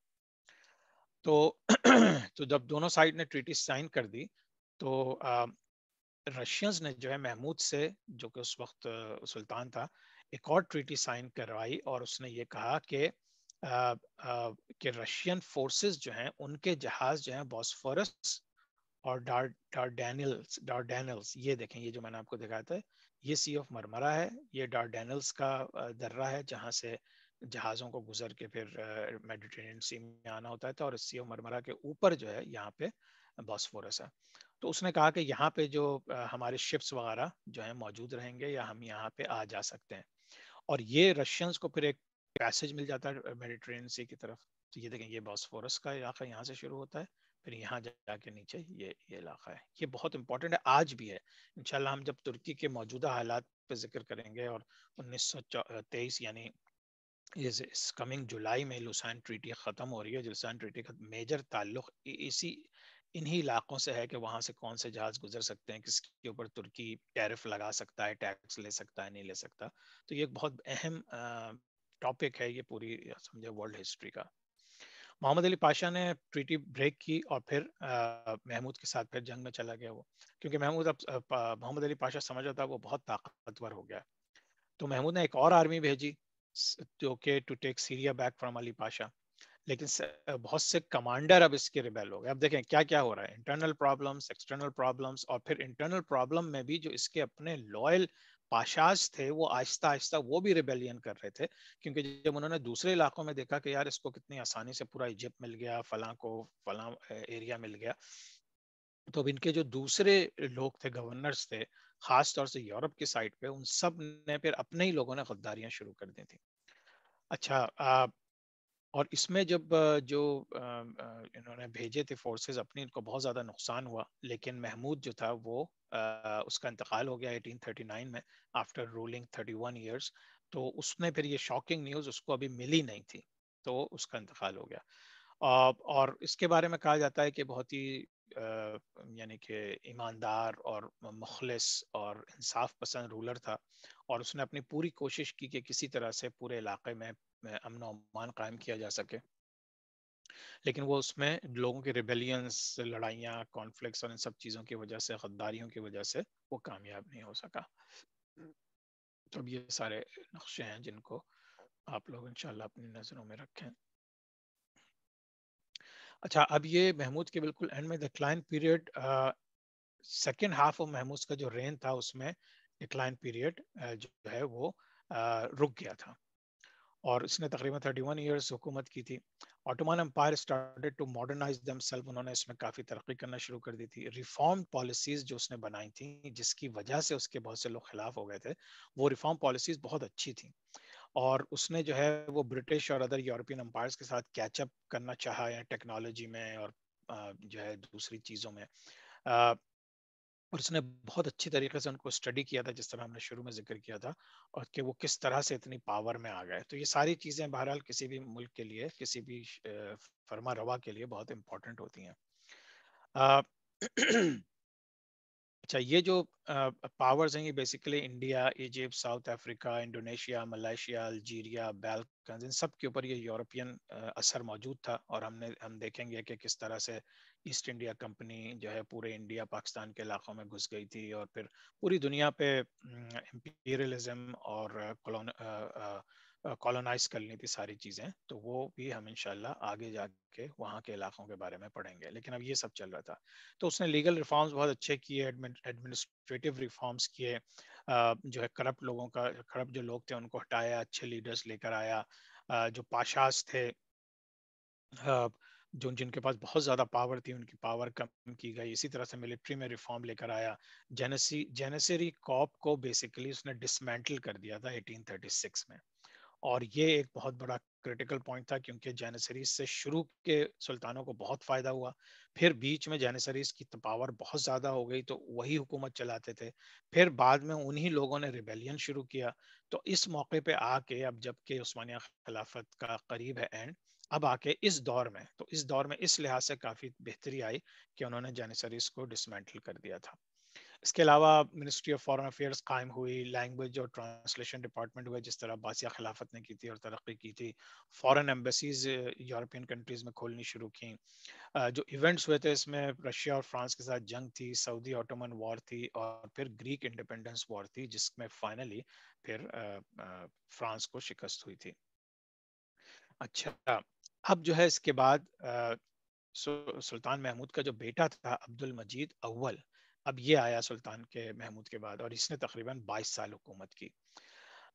तो तो जब दोनों साइड ने ट्रीटी साइन कर दी तो रशियंस ने जो है महमूद से जो कि उस वक्त सुल्तान था एक और ट्रीटी साइन करवाई और उसने ये कहा कि कि रशियन फोर्सेस जो हैं उनके जहाज जो हैं बॉस्फोरस और डार डार्डेनल्स डार्डेनल्स ये देखें ये जो मैंने आपको दिखाया था ये सी ऑफ मरमरा है ये डार्डेनल्स का दर्रा है जहाँ से जहाज़ों को गुजर के फिर मेडिटेरेनियन सी में आना होता था और सी ऑफ मरमरा के ऊपर जो है यहाँ पे बॉस्फोरस है तो उसने कहा कि यहाँ पे जो हमारे शिप्स वगैरह जो है मौजूद रहेंगे या हम यहाँ पे आ जा सकते हैं और ये रशियंस को फिर एक पैसेज मिल जाता है मेडिट्रेन सी की तरफ तो ये देखें ये बॉसफोरस का इलाका यहाँ से शुरू होता है फिर यहाँ जाके नीचे ये ये इलाका है ये बहुत इंपॉर्टेंट है आज भी है इनशाला हम जब तुर्की के मौजूदा हालात पे जिक्र करेंगे और उन्नीस यानी इस, इस कमिंग जुलाई में लुसान ट्रीटी ख़त्म हो रही है लुसान ट्रीटी का मेजर ताल्लुक इसी इन्हीं इलाकों से है कि वहां से कौन से जहाज गुजर सकते हैं किसके ऊपर तुर्की टैरिफ लगा सकता है टैक्स ले सकता है नहीं ले सकता तो ये एक बहुत अहम टॉपिक है ये पूरी समझे वर्ल्ड हिस्ट्री का मोहम्मद अली पाशा ने ट्रीटी ब्रेक की और फिर महमूद के साथ फिर जंग में चला गया वो क्योंकि महमूद अब मोहम्मद अली पाशा समझ था वो बहुत ताकतवर हो गया तो महमूद ने एक और आर्मी भेजी जो to take Syria back from Ali Pasha लेकिन बहुत से कमांडर अब इसके रिबेल हो गए अब देखें क्या क्या हो रहा है इंटरनल प्रॉब्लम्स एक्सटर्नल प्रॉब्लम्स और फिर इंटरनल प्रॉब्लम में भी जो इसके अपने लॉयल पाशाज थे वो आहिस्ता आहिस्ता वो भी रिबेलियन कर रहे थे क्योंकि जब उन्होंने दूसरे इलाकों में देखा कि यार इसको कितनी आसानी से पूरा इजिप्ट मिल गया फलां को फलां एरिया मिल गया तो अब इनके जो दूसरे लोग थे गवर्नर्स थे खास तौर से यूरोप की साइड पे उन सब ने फिर अपने ही लोगों ने गद्दारियां शुरू कर दी थी अच्छा और इसमें जब जो इन्होंने भेजे थे फोर्सेस अपनी इनको बहुत ज़्यादा नुकसान हुआ लेकिन महमूद जो था वो उसका इंतकाल हो गया 1839 में आफ्टर रूलिंग 31 इयर्स तो उसने फिर ये शॉकिंग न्यूज़ उसको अभी मिली नहीं थी तो उसका इंतकाल हो गया और इसके बारे में कहा जाता है कि बहुत ही यानी कि ईमानदार और मुखलिस और इंसाफ पसंद रूलर था और उसने अपनी पूरी कोशिश की कि किसी तरह से पूरे इलाके में अमन अमान कायम किया जा सके लेकिन वो उसमें लोगों के रिबेलियंस लड़ाइयाँ कॉन्फ्लिक्ट और इन सब चीज़ों की वजह से गद्दारियों की वजह से वो कामयाब नहीं हो सका तो ये सारे नक्शे हैं जिनको आप लोग इनशाला अपनी नज़रों में रखें अच्छा अब ये महमूद के बिल्कुल एंड में decline period second half of Mahmud का जो रेन था उसमें डिक्लाइन पीरियड जो है वो आ, रुक गया था और इसने तकरीबन 31 इयर्स हुकूमत की थी Ottoman empire started to modernize themself उन्होंने इसमें काफ़ी तरक्की करना शुरू कर दी थी रिफॉर्म पॉलिसीज़ जो उसने बनाई थी जिसकी वजह से उसके बहुत से लोग खिलाफ हो गए थे वो रिफॉर्म पॉलिसीज़ बहुत अच्छी थी और उसने जो है वो ब्रिटिश और अदर यूरोपियन अम्पायर्स के साथ कैचअप करना चाहा है टेक्नोलॉजी में और जो है दूसरी चीज़ों में और उसने बहुत अच्छी तरीके से उनको स्टडी किया था जिस तरह हमने शुरू में जिक्र किया था और कि वो किस तरह से इतनी पावर में आ गए तो ये सारी चीज़ें बहरहाल किसी भी मुल्क के लिए किसी भी फर्मा रवा के लिए बहुत इम्पोर्टेंट होती हैं अच्छा ये जो पावर्स हैं ये basically India Egypt South Africa Indonesia Malaysia Algeria Balkh Afghan इन सब के ऊपर ये यूरोपियन असर मौजूद था और हमने हम देखेंगे कि किस तरह से ईस्ट इंडिया कंपनी जो है पूरे इंडिया पाकिस्तान के इलाकों में घुस गई थी और फिर पूरी दुनिया पे एम्पीरियलिज्म और कॉलोनाइज कर ली थी सारी चीज़ें तो वो भी हम इनशाला आगे जाके वहाँ के इलाकों के बारे में पढ़ेंगे लेकिन अब ये सब चल रहा था तो उसने लीगल रिफॉर्म्स बहुत अच्छे किए एडमिनिस्ट्रेटिव रिफॉर्म्स किए जो है करप्ट लोगों का करप्ट जो लोग थे उनको हटाया अच्छे लीडर्स लेकर आया जो पाशास थे जो जिनके पास बहुत ज़्यादा पावर थी उनकी पावर कम की गई इसी तरह से मिलिट्री में रिफॉर्म लेकर आया जेनेसी जेनेसरी कॉप को बेसिकली उसने डिसमेंटल कर दिया था 1836 में और ये एक बहुत बड़ा क्रिटिकल पॉइंट था क्योंकि जैनसरीज से शुरू के सुल्तानों को बहुत फ़ायदा हुआ फिर बीच में जैनसरीज की पावर तो बहुत ज़्यादा हो गई तो वही हुकूमत चलाते थे फिर बाद में उन्हीं लोगों ने रिबेलियन शुरू किया तो इस मौके पे आके अब जबकि उस्मानिया खिलाफत का करीब है एंड अब आके इस दौर में तो इस दौर में इस लिहाज से काफ़ी बेहतरी आई कि उन्होंने जैनसरीज को डिसमेंटल कर दिया था इसके अलावा मिनिस्ट्री ऑफ फॉरेन अफेयर्स कायम हुई लैंग्वेज और ट्रांसलेशन डिपार्टमेंट हुआ जिस तरह बासिया खिलाफत ने की थी और तरक्की की थी फॉरेन एम्बेसीज यूरोपियन कंट्रीज़ में खोलनी शुरू की जो इवेंट्स हुए थे इसमें रशिया और फ्रांस के साथ जंग थी सऊदी ऑटोमन वॉर थी और फिर ग्रीक इंडिपेंडेंस वॉर थी जिसमें फाइनली फिर फ्रांस को शिकस्त हुई थी अच्छा अब जो है इसके बाद सुल्तान महमूद का जो बेटा था अब्दुल मजीद अव्वल अब ये आया सुल्तान के महमूद के बाद और इसने तकरीबन 22 साल हुकूमत की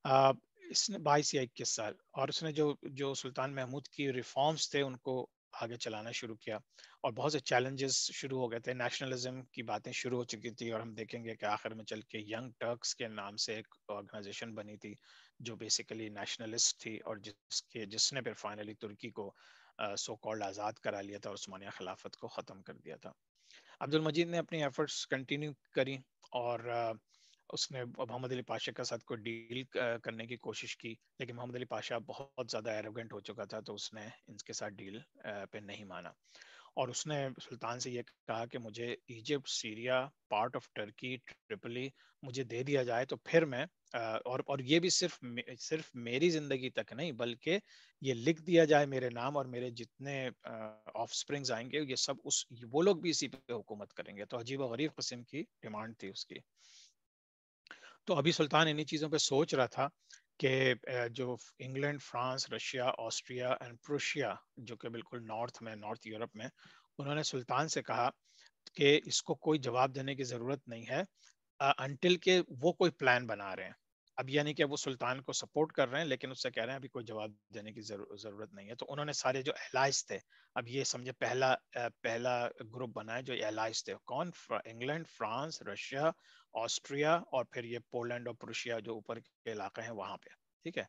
आ, इसने 22 या इक्कीस साल और उसने जो जो सुल्तान महमूद की रिफॉर्म्स थे उनको आगे चलाना शुरू किया और बहुत से चैलेंजेस शुरू हो गए थे नेशनलिज्म की बातें शुरू हो चुकी थी और हम देखेंगे कि आखिर में चल के यंग टर्क्स के नाम से एक ऑर्गेनाइजेशन बनी थी जो बेसिकली नेशनलिस्ट थी और जिसके जिसने फिर फाइनली तुर्की को सो कॉल्ड आज़ाद करा लिया था और उस्मानिया खिलाफत को ख़त्म कर दिया था अब्दुल मजीद ने अपनी एफर्ट्स कंटिन्यू करी और उसने मोहम्मद अली पाशा के साथ कोई डील करने की कोशिश की लेकिन मोहम्मद अली पाशा बहुत ज़्यादा एरोगेंट हो चुका था तो उसने इनके साथ डील पे नहीं माना और उसने सुल्तान से ये कहा कि मुझे Egypt Syria part of Turkey Tripoli मुझे दे दिया जाए तो फिर मैं और और ये भी सिर्फ सिर्फ मेरी जिंदगी तक नहीं बल्कि ये लिख दिया जाए मेरे नाम और मेरे जितने ऑफ स्प्रिंग्स आएंगे ये सब उस वो लोग भी इसी पे हुकूमत करेंगे तो अजीब गरीब कस्म की डिमांड थी उसकी तो अभी सुल्तान इन्हीं चीज़ों पे सोच रहा था कि जो England France Russia Austria and Prussia जो कि बिल्कुल नॉर्थ में नॉर्थ यूरोप में उन्होंने सुल्तान से कहा कि इसको कोई जवाब देने की ज़रूरत नहीं है अनटिल के वो कोई प्लान बना रहे हैं अब यानी कि वो सुल्तान को सपोर्ट कर रहे हैं लेकिन उससे कह रहे हैं अभी कोई जवाब देने की जरूरत नहीं है तो उन्होंने सारे जो एलाइज थे अब ये समझे पहला पहला ग्रुप बना है जो एलाइज थे कौन इंग्लैंड फ्रांस रशिया ऑस्ट्रिया और फिर ये पोलैंड और प्रशिया जो ऊपर के इलाके हैं वहां पे ठीक है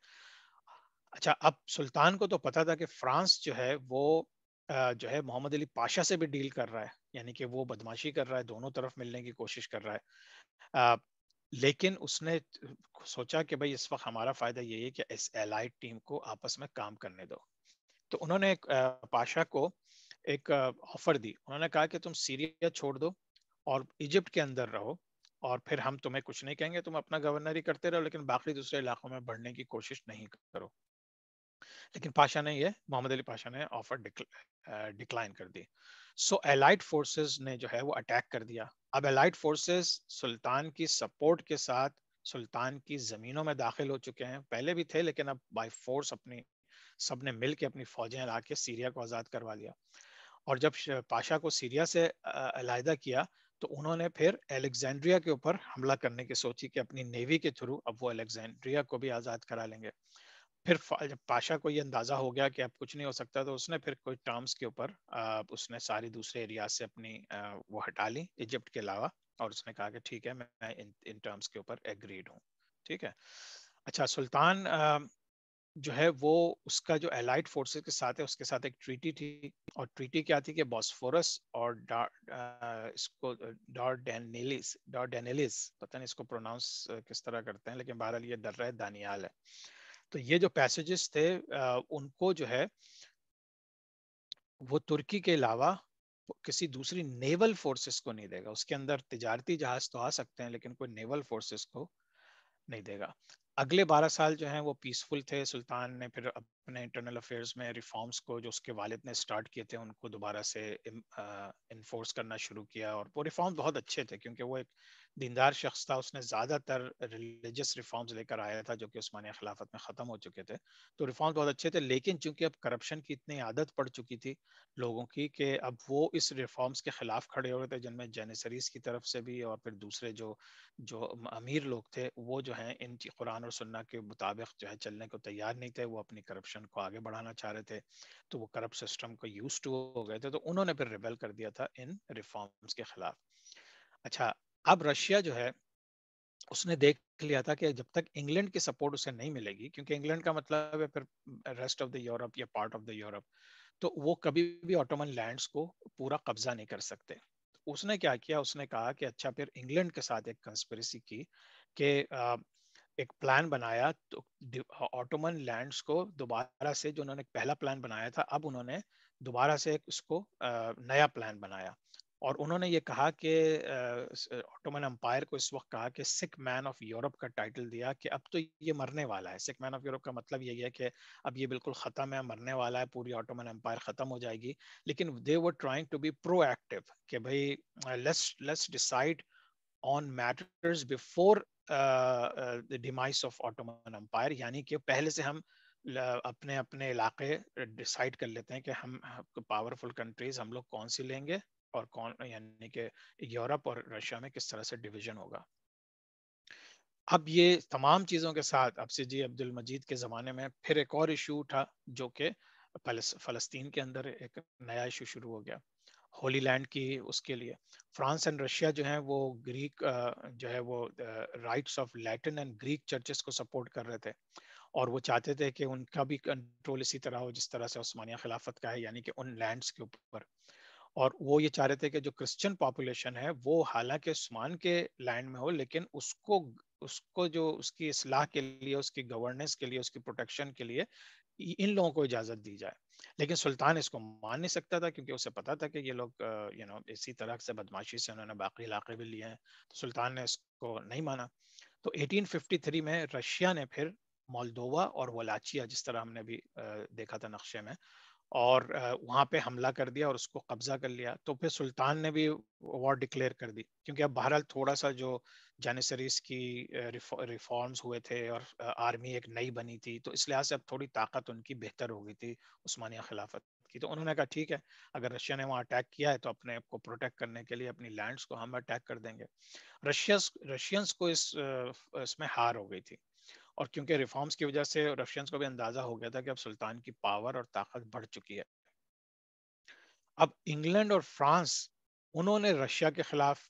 अच्छा अब सुल्तान को तो पता था कि फ्रांस जो है वो जो है मोहम्मद अली पाशा से भी डील कर रहा है यानी कि वो बदमाशी कर रहा है दोनों तरफ मिलने की कोशिश कर रहा है लेकिन उसने सोचा कि भाई इस वक्त हमारा फायदा यही है कि इस एलाइड टीम को आपस में काम करने दो तो उन्होंने पाशा को एक ऑफर दी उन्होंने कहा कि तुम सीरिया छोड़ दो और इजिप्ट के अंदर रहो और फिर हम तुम्हें कुछ नहीं कहेंगे तुम अपना गवर्नर ही करते रहो लेकिन बाकी दूसरे इलाकों में बढ़ने की कोशिश नहीं करो लेकिन पाशा ने ये मोहम्मद अली पाशा ने ऑफर डिक्लाइन कर दी सो एलाइड फोर्सेस ने जो है वो अटैक कर दिया अब एलाइड फोर्सेस सुल्तान की सपोर्ट के साथ सुल्तान की जमीनों में दाखिल हो चुके हैं पहले भी थे लेकिन अब बाय फोर्स अपनी सबने मिल के अपनी फौजें ला के सीरिया को आज़ाद करवा लिया और जब पाशा को सीरिया से अलायदा किया तो उन्होंने फिर अलेक्जेंड्रिया के ऊपर हमला करने की सोची कि अपनी नेवी के थ्रू अब वो अलेक्जेंड्रिया को भी आज़ाद करा लेंगे फिर जब पाशा को ये अंदाजा हो गया कि अब कुछ नहीं हो सकता तो उसने फिर कोई टर्म्स के ऊपर उसने सारी दूसरे एरिया से अपनी वो हटा ली इजिप्ट के अलावा और उसने कहा कि ठीक है मैं इन इन टर्म्स के ऊपर एग्रीड हूँ ठीक है अच्छा सुल्तान जो है वो उसका जो एलाइड फोर्सेस के साथ है उसके साथ एक ट्रीटी थी और ट्रीटी क्या थी कि बॉस्फोरस और डॉ इसको डॉर्डेनेलिस डॉर्डेनेलिस पता नहीं इसको प्रोनाउंस किस तरह करते हैं लेकिन बहरहाल ये दर्रा दानियाल है तो ये जो पैसेजेस थे उनको जो है वो तुर्की के अलावा किसी दूसरी नेवल फोर्सेस को नहीं देगा उसके अंदर तिजारती जहाज तो आ सकते हैं लेकिन कोई नेवल फोर्सेस को नहीं देगा अगले बारह साल जो हैं वो पीसफुल थे सुल्तान ने फिर अपने इंटरनल अफेयर्स में रिफॉर्म्स को जो उसके वालिद ने स्टार्ट किए थे उनको दोबारा से इन्फोर्स करना शुरू किया और वो रिफॉर्म बहुत अच्छे थे क्योंकि वो एक दीनदार शख्स था उसने ज़्यादातर रिलीजियस रिफॉर्म्स लेकर आया था जो कि उस्मानिया खिलाफत में ख़त्म हो चुके थे तो रिफॉर्म्स बहुत अच्छे थे लेकिन चूंकि अब करप्शन की इतनी आदत पड़ चुकी थी लोगों की कि अब वो इस रिफॉर्म्स के ख़िलाफ़ खड़े हो रहे थे जिनमें जेनेसरीज की तरफ से भी और फिर दूसरे जो जो अमीर लोग थे वो जो है इन कुरान और सुन्ना के मुताबिक जो है चलने को तैयार नहीं थे वो अपनी करप्शन करप्शन को आगे बढ़ाना चाह रहे थे तो वो करप्ट सिस्टम को यूज टू हो गए थे तो उन्होंने फिर रिबेल कर दिया था इन रिफॉर्म्स के खिलाफ अच्छा अब रशिया जो है उसने देख लिया था कि जब तक इंग्लैंड की सपोर्ट उसे नहीं मिलेगी क्योंकि इंग्लैंड का मतलब है फिर रेस्ट ऑफ द यूरोप या पार्ट ऑफ द यूरोप तो वो कभी भी ऑटोमन लैंड्स को पूरा कब्जा नहीं कर सकते उसने क्या किया उसने कहा कि अच्छा फिर इंग्लैंड के साथ एक कंस्पिरेसी की कि एक प्लान बनाया तो ऑटोमन लैंड्स को दोबारा से जो उन्होंने पहला प्लान बनाया था अब उन्होंने दोबारा से इसको नया प्लान बनाया और उन्होंने ये कहा कि ऑटोमन अम्पायर को इस वक्त कहा कि सिक मैन ऑफ यूरोप का टाइटल दिया कि अब तो ये मरने वाला है सिक मैन ऑफ यूरोप का मतलब यही है कि अब ये बिल्कुल ख़त्म है मरने वाला है पूरी ऑटोमन अम्पायर ख़त्म हो जाएगी लेकिन they were trying to be proactive कि भाई let's let's decide on matters before demise of Ottoman empire यानी कि पहले से हम अपने अपने इलाके डिसाइड कर लेते हैं कि हम पावरफुल कंट्रीज हम लोग कौन सी लेंगे और कौन यानी कि यूरोप और रशिया में किस तरह से डिवीजन होगा अब ये तमाम चीज़ों के साथ अब से जी अब्दुल मजीद के ज़माने में फिर एक और इशू उठा जो कि फलस्तीन के अंदर एक नया इशू शुरू हो गया होली लैंड की उसके लिए फ्रांस एंड रशिया जो है वो ग्रीक जो है वो rights of Latin and Greek churches को सपोर्ट कर रहे थे और वो चाहते थे कि उनका भी कंट्रोल इसी तरह हो जिस तरह से उस्मानिया खिलाफत का है यानी कि उन लैंड्स के ऊपर और वो ये चाह रहे थे कि जो क्रिश्चियन पॉपुलेशन है वो हालांकि उस्मान के लैंड में हो लेकिन उसको उसको जो उसकी असलाह के लिए उसकी गवर्नेंस के लिए उसकी प्रोटेक्शन के लिए इन लोगों को इजाज़त दी जाए लेकिन सुल्तान इसको मान नहीं सकता था क्योंकि उसे पता था कि ये लोग यू नो इसी तरह से बदमाशी से उन्होंने बाकी इलाके भी लिए हैं तो सुल्तान ने इसको नहीं माना तो 1853 में रशिया ने फिर मोलदोवा और वलाचिया जिस तरह हमने भी देखा था नक्शे में और वहाँ पे हमला कर दिया और उसको कब्जा कर लिया तो फिर सुल्तान ने भी वॉर डिक्लेयर कर दी क्योंकि अब बहरहाल थोड़ा सा जो जानिसरीज की रिफॉर्म्स हुए थे और आर्मी एक नई बनी थी तो इस लिहाज से अब थोड़ी ताकत उनकी बेहतर हो गई थी उस्मानिया खिलाफत की तो उन्होंने कहा ठीक है अगर रशिया ने वहाँ अटैक किया है तो अपने आप को प्रोटेक्ट करने के लिए अपनी लैंड्स को हम अटैक कर देंगे रशियस रशियंस को इस इसमें हार हो गई थी और क्योंकि रिफॉर्म्स की वजह से रशियंस को भी अंदाजा हो गया था कि अब सुल्तान की पावर और ताकत बढ़ चुकी है अब इंग्लैंड और फ्रांस उन्होंने रशिया के खिलाफ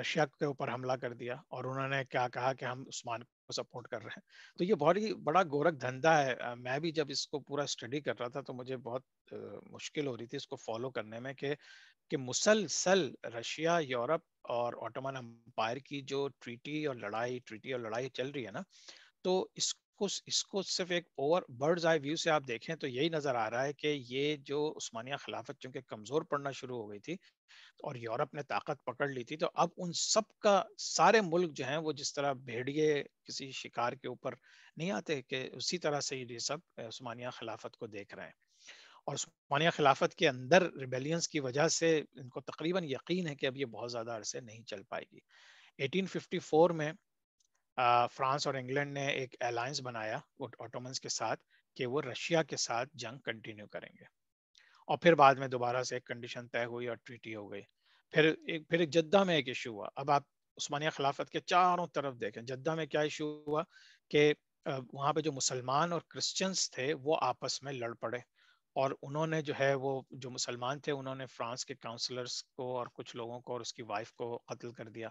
रशिया के ऊपर हमला कर दिया और उन्होंने क्या कहा कि हम उस्मान को सपोर्ट कर रहे हैं तो ये बहुत ही बड़ा गोरख धंधा है मैं भी जब इसको पूरा स्टडी कर रहा था तो मुझे बहुत मुश्किल हो रही थी इसको फॉलो करने में कि कि मुसलसल रशिया यूरोप और ऑटोमन अम्पायर की जो ट्रीटी और लड़ाई ट्रीटी और लड़ाई चल रही है ना तो इस इसको इसको सिर्फ एक ओवर बर्ड्स आई व्यू से आप देखें तो यही नजर आ रहा है कि ये जो उस्मानिया खिलाफत चूंकि कमजोर पड़ना शुरू हो गई थी और यूरोप ने ताकत पकड़ ली थी तो अब उन सब का सारे मुल्क जो हैं वो जिस तरह भेड़िए किसी शिकार के ऊपर नहीं आते कि उसी तरह से ये सब उस्मानिया खिलाफत को देख रहे हैं और उस्मानिया खिलाफत के अंदर रिबेलियंस की वजह से इनको तकरीबन यकीन है कि अब ये बहुत ज़्यादा अरसे नहीं चल पाएगी 1854 में फ्रांस और इंग्लैंड ने एक अलायंस बनाया ऑटोमन्स के साथ कि वो रशिया के साथ जंग कंटिन्यू करेंगे और फिर बाद में दोबारा से एक कंडीशन तय हुई और ट्रीटी हो गई फिर एक फिर एक जद्दा में एक इशू हुआ अब आप उस्मानिया खिलाफत के चारों तरफ देखें जद्दा में क्या इशू हुआ कि वहाँ पे जो मुसलमान और क्रिश्चियंस थे वो आपस में लड़ पड़े और उन्होंने जो है वो जो मुसलमान थे उन्होंने फ्रांस के काउंसलर्स को और कुछ लोगों को और उसकी वाइफ को कत्ल कर दिया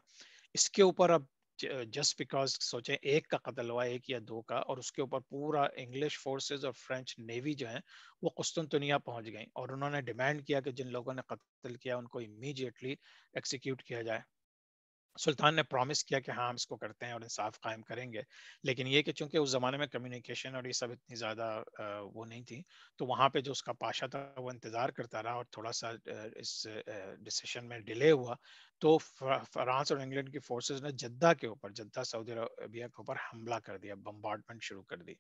इसके ऊपर अब जस्ट बिकॉज सोचे एक का कत्ल हुआ एक या दो का और उसके ऊपर पूरा इंग्लिश फोर्सेज और फ्रेंच नेवी जो है वो कुस्तुनतुनिया पहुंच गई और उन्होंने डिमांड किया कि जिन लोगों ने कत्ल किया उनको इमीजिएटली एक्सिक्यूट किया जाए सुल्तान ने प्रॉमिस किया कि हाँ हम इसको करते हैं और इंसाफ कायम करेंगे लेकिन ये कि चूंकि उस ज़माने में कम्युनिकेशन और ये सब इतनी ज़्यादा वो नहीं थी तो वहाँ पे जो उसका पाशा था वो इंतज़ार करता रहा और थोड़ा सा इस डिसीशन में डिले हुआ तो फ्रांस और इंग्लैंड की फोर्सेज ने जद्दा के ऊपर जद्दा सऊदी अरबिया के ऊपर हमला कर दिया बम्बार्टमेंट शुरू कर दी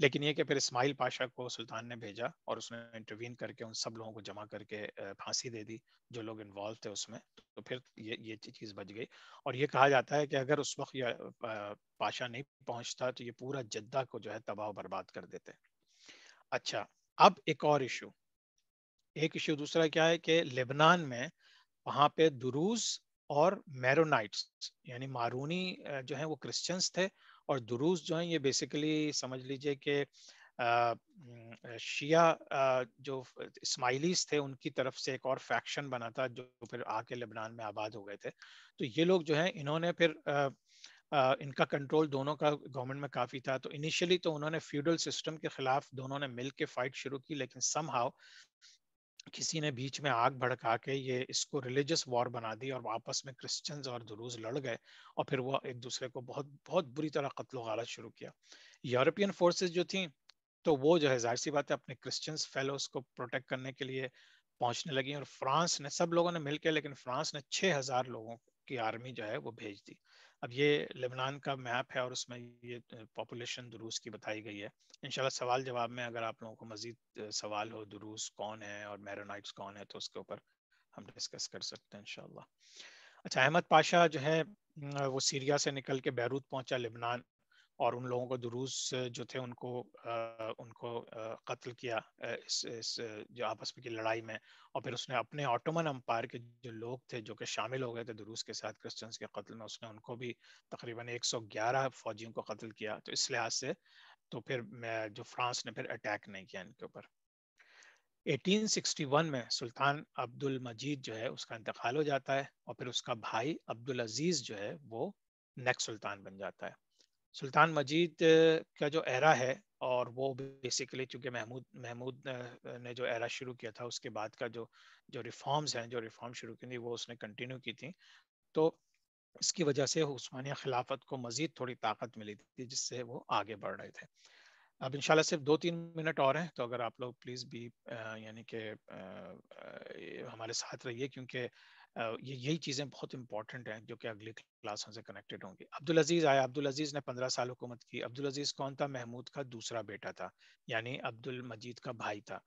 लेकिन ये कि फिर इस्माइल पाशा को सुल्तान ने भेजा और उसने इंटरवीन करके उन सब लोगों को जमा करके फांसी दे दी जो लोग इन्वॉल्व थे उसमें तो फिर ये ये चीज़ बच गई और ये कहा जाता है कि अगर उस वक्त यह पाशा नहीं पहुंचता तो ये पूरा जद्दा को जो है तबाह बर्बाद कर देते अच्छा अब एक और इशू एक इशू दूसरा क्या है कि लेबनान में वहां पे दुरूज और मैरोनाइट्स यानी मारूनी जो है वो क्रिश्चियंस थे और दुरूस जो हैं ये बेसिकली समझ लीजिए कि शिया जो इस्माइलीस थे उनकी तरफ से एक और फैक्शन बना था जो फिर आके लेबनान में आबाद हो गए थे तो ये लोग जो हैं इन्होंने फिर आ, आ, इनका कंट्रोल दोनों का गवर्नमेंट में काफ़ी था तो इनिशियली तो उन्होंने फ्यूडल सिस्टम के खिलाफ दोनों ने मिल के फाइट शुरू की लेकिन सम हाउ किसी ने बीच में आग भड़का के ये इसको रिलीजियस वॉर बना दी और आपस में क्रिश्चियंस और दुरूज लड़ गए और फिर वो एक दूसरे को बहुत बहुत बुरी तरह कत्ल गालत शुरू किया यूरोपियन फोर्सेज जो थी तो वो जो है जाहिर सी बात है अपने क्रिश्चियंस फेलोज को प्रोटेक्ट करने के लिए पहुंचने लगी और फ्रांस ने सब लोगों ने मिलकर लेकिन फ्रांस ने 6000 लोगों की आर्मी जो है वो भेज दी अब ये लेबनान का मैप है और उसमें ये पॉपुलेशन दुरूस की बताई गई है इनशाला सवाल जवाब में अगर आप लोगों को मजीद सवाल हो दुरूस कौन है और मैरोनाइट्स कौन है तो उसके ऊपर हम डिस्कस कर सकते हैं इनशाला अच्छा अहमद पाशा जो है वो सीरिया से निकल के बैरूत पहुंचा लेबनान और उन लोगों को दुरूस जो थे उनको आ, उनको आ, कत्ल किया इस इस जो आपस में की लड़ाई में और फिर उसने अपने ऑटोमन अम्पायर के जो लोग थे जो कि शामिल हो गए थे दुरूस के साथ क्रिश्चन के कत्ल में उसने उनको भी तकरीबन 111 फौजियों को कत्ल किया तो इस लिहाज से तो फिर जो फ्रांस ने फिर अटैक नहीं किया इनके ऊपर 1861 में सुल्तान अब्दुल मजीद जो है उसका इंतकाल हो जाता है और फिर उसका भाई अब्दुल अजीज जो है वो नेक्स्ट सुल्तान बन जाता है सुल्तान मजीद का जो एरा है और वो बेसिकली चूंकि महमूद महमूद ने जो एरा शुरू किया था उसके बाद का जो जो रिफॉर्म्स हैं जो रिफॉर्म शुरू की थी वो उसने कंटिन्यू की थी तो इसकी वजह से उस्मानिया खिलाफत को मज़ीद थोड़ी ताकत मिली थी जिससे वो आगे बढ़ रहे थे अब इन सिर्फ दो तीन मिनट और हैं तो अगर आप लोग प्लीज़ भी यानी कि हमारे साथ रहिए क्योंकि ये यही चीज़ें बहुत इंपॉर्टेंट हैं जो कि अगली क्लासों से कनेक्टेड होंगी अब्दुल अजीज़ आया अब्दुल अजीज़ ने पंद्रह साल हुकूमत की अब्दुल अजीज़ कौन था महमूद का दूसरा बेटा था यानी अब्दुल मजीद का भाई था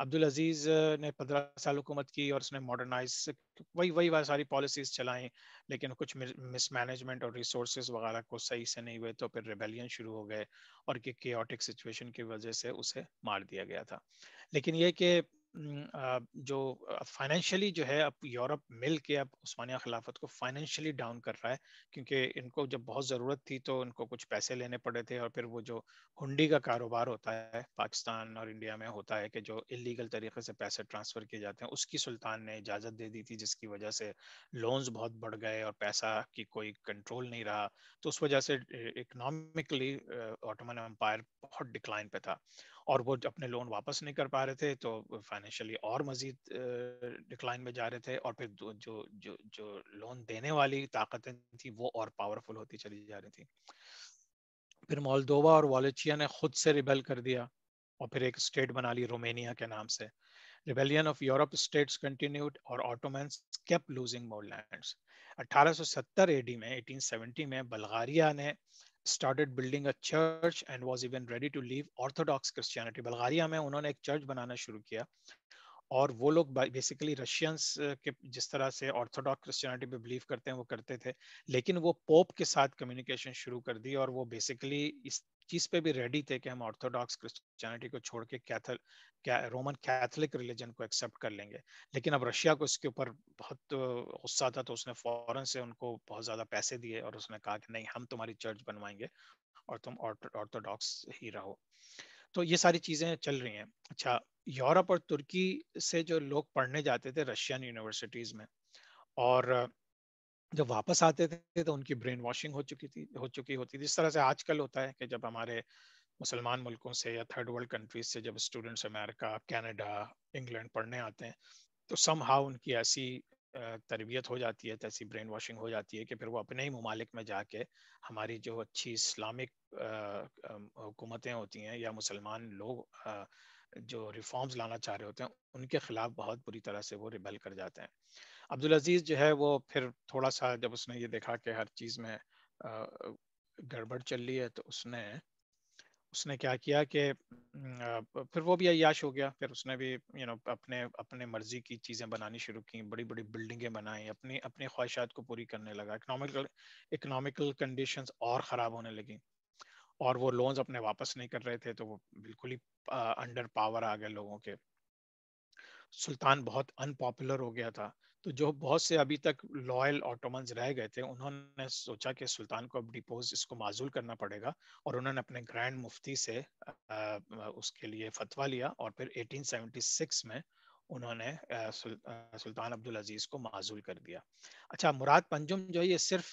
अब्दुल अजीज ने पंद्रह साल हुकूमत की और उसने मॉडर्नाइज वही वही वह सारी पॉलिसीज चलाई लेकिन कुछ मिसमैनेजमेंट और रिसोर्स वगैरह को सही से नहीं हुए तो फिर रेबेलियन शुरू हो गए और कि सिचुएशन की वजह से उसे मार दिया गया था लेकिन ये कि हम्म, जो फाइनेंशियली जो है अब यूरोप मिल के अब उस्मानिया खिलाफत को फाइनेंशियली डाउन कर रहा है क्योंकि इनको जब बहुत ज़रूरत थी तो उनको कुछ पैसे लेने पड़े थे और फिर वो जो हुंडी का कारोबार होता है पाकिस्तान और इंडिया में होता है कि जो इलीगल तरीके से पैसे ट्रांसफ़र किए जाते हैं उसकी सुल्तान ने इजाज़त दे दी थी जिसकी वजह से लोन्स बहुत बढ़ गए और पैसा की कोई कंट्रोल नहीं रहा तो उस वजह से इकनॉमिकली ऑटोमन एम्पायर बहुत डिक्लाइन पे था और वो अपने लोन वापस नहीं कर पा रहे थे तो फाइनेंशियली और मजीद डिक्लाइन में जा रहे थे और फिर जो जो जो जो लोन देने वाली ताकतें थी वो और पावरफुल होती चली जा रही थी फिर मोलदोवा और वालेचिया ने खुद से रिबेल कर दिया और फिर एक स्टेट बना ली रोमेनिया के नाम से rebellion of Europe states continued और Ottomans kept losing more lands. 1870 AD में 1870 में बल्गारिया ने started building a church and was even ready to leave Orthodox Christianity. Bulgaria में उन्होंने एक चर्च बनाना शुरू किया और वो लोग बेसिकली रशियंस के जिस तरह से ऑर्थोडॉक्स क्रिश्चियनिटी पे बिलीव करते हैं वो करते थे लेकिन वो पोप के साथ कम्युनिकेशन शुरू कर दी और वो बेसिकली इस चीज पे भी रेडी थे कि हम ऑर्थोडॉक्स क्रिश्चियनिटी को छोड़ के कैथल क्या रोमन कैथोलिक रिलीजन को एक्सेप्ट कर लेंगे लेकिन अब रशिया को इसके ऊपर बहुत गुस्सा था तो उसने फौरन से उनको बहुत ज्यादा पैसे दिए और उसने कहा कि नहीं हम तुम्हारी चर्च बनवाएंगे और तुम ऑर्थोडॉक्स ही रहो तो ये सारी चीजें चल रही हैं अच्छा यूरोप और तुर्की से जो लोग पढ़ने जाते थे रशियन यूनिवर्सिटीज में और जब वापस आते थे तो उनकी ब्रेन वॉशिंग हो चुकी थी हो चुकी होती थी जिस तरह से आजकल होता है कि जब हमारे मुसलमान मुल्कों से या थर्ड वर्ल्ड कंट्रीज से जब स्टूडेंट्स अमेरिका कनाडा इंग्लैंड पढ़ने आते हैं तो सम हाउ उनकी ऐसी तरबियत हो जाती है तैसी ब्रेन वॉशिंग हो जाती है कि फिर वो अपने ही ममालिक में जाके हमारी जो अच्छी इस्लामिक हुकूमतें होती हैं या मुसलमान लोग जो रिफॉर्म्स लाना चाह रहे होते हैं उनके खिलाफ बहुत बुरी तरह से वो रिबल कर जाते हैं अब्दुल अजीज़ जो है वो फिर थोड़ा सा जब उसने ये देखा कि हर चीज़ में गड़बड़ चल रही है तो उसने उसने क्या किया कि फिर वो भी अयाश हो गया फिर उसने भी यू नो अपने अपने मर्जी की चीज़ें बनानी शुरू की बड़ी बड़ी बिल्डिंगें बनाई अपनी अपनी ख्वाहिशात को पूरी करने लगा इकनॉमिकल इकनॉमिकल कंडीशन और ख़राब होने लगी और वो लोन्स अपने वापस नहीं कर रहे थे तो वो बिल्कुल ही अंडर पावर आ गए लोगों के सुल्तान बहुत अनपॉपुलर हो गया था तो जो बहुत से अभी तक लॉयल ऑटोमन्स रह गए थे उन्होंने सोचा कि सुल्तान को अब डिपोज इसको माजूल करना पड़ेगा और उन्होंने अपने ग्रैंड मुफ्ती से उसके लिए फतवा लिया और फिर 1876 में उन्होंने सुल्तान अब्दुल अजीज को माजूल कर दिया अच्छा मुराद पंजुम जो है ये सिर्फ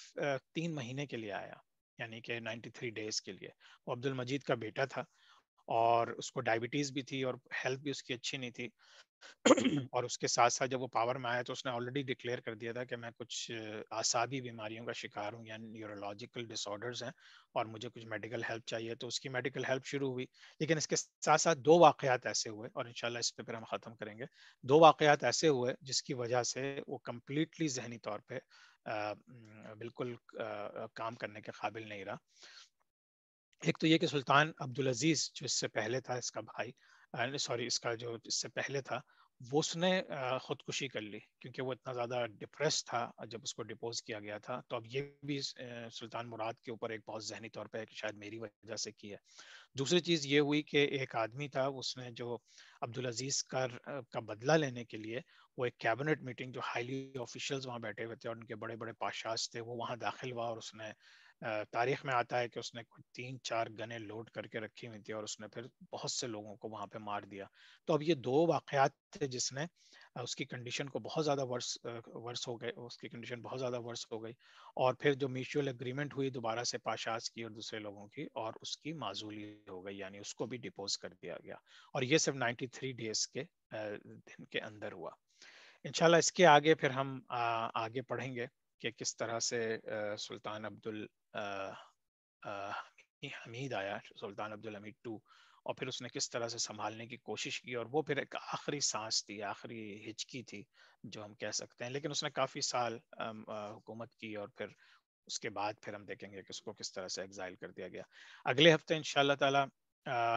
तीन महीने के लिए आया यानी कि 93 डेज के लिए वो अब्दुल मजीद का बेटा था और उसको डायबिटीज भी थी और हेल्थ भी उसकी अच्छी नहीं थी और उसके साथ साथ जब वो पावर में आया तो उसने ऑलरेडी डिक्लेयर कर दिया था कि मैं कुछ आसाबी बीमारियों का शिकार हूँ या न्यूरोलॉजिकल डिसऑर्डर्स हैं और मुझे कुछ मेडिकल हेल्प चाहिए तो उसकी मेडिकल हेल्प शुरू हुई लेकिन इसके साथ साथ दो वाक़ात ऐसे हुए और इन इस पर फिर हम ख़त्म करेंगे दो वाक़ात ऐसे हुए जिसकी वजह से वो कम्प्लीटली जहनी तौर पर बिल्कुल काम करने के काबिल नहीं रहा एक तो ये कि सुल्तान अब्दुल अजीज जो इससे पहले था इसका भाई सॉरी इसका जो इससे पहले था वो उसने खुदकुशी कर ली क्योंकि वो इतना ज़्यादा डिप्रेस था जब उसको डिपोज किया गया था तो अब ये भी सुल्तान मुराद के ऊपर एक बहुत जहनी तौर पर शायद मेरी वजह से की है दूसरी चीज़ ये हुई कि एक आदमी था उसने जो अब्दुल अजीज़ कर का बदला लेने के लिए वो एक कैबिनेट मीटिंग जो हाईली ऑफिशियल्स वहाँ बैठे हुए थे और उनके बड़े बड़े पाशास थे वो वहाँ दाखिल हुआ और उसने तारीख में आता है कि उसने कुछ तीन चार गने लोड करके रखी हुई थी और उसने फिर बहुत से लोगों को वहां पे मार दिया तो अब ये दो वाकयात थे जिसने उसकी कंडीशन को बहुत ज़्यादा वर्स वर्स हो गए उसकी कंडीशन बहुत ज़्यादा वर्स हो गई और फिर जो म्यूचुअल एग्रीमेंट हुई दोबारा से पाशाज की और दूसरे लोगों की और उसकी माजूली हो गई यानी उसको भी डिपोज कर दिया गया और ये सिर्फ थ्री डेज के दिन के अंदर हुआ इनशाला इसके आगे फिर हम आगे पढ़ेंगे कि किस तरह से सुल्तान अब्दुल हमीद आया सुल्तान अब्दुल हमीद टू और फिर उसने किस तरह से संभालने की कोशिश की और वो फिर एक आखिरी सांस थी आखिरी हिचकी थी जो हम कह सकते हैं लेकिन उसने काफ़ी साल हुकूमत की और फिर उसके बाद फिर हम देखेंगे कि उसको किस तरह से एग्जाइल कर दिया गया अगले हफ्ते इन ताला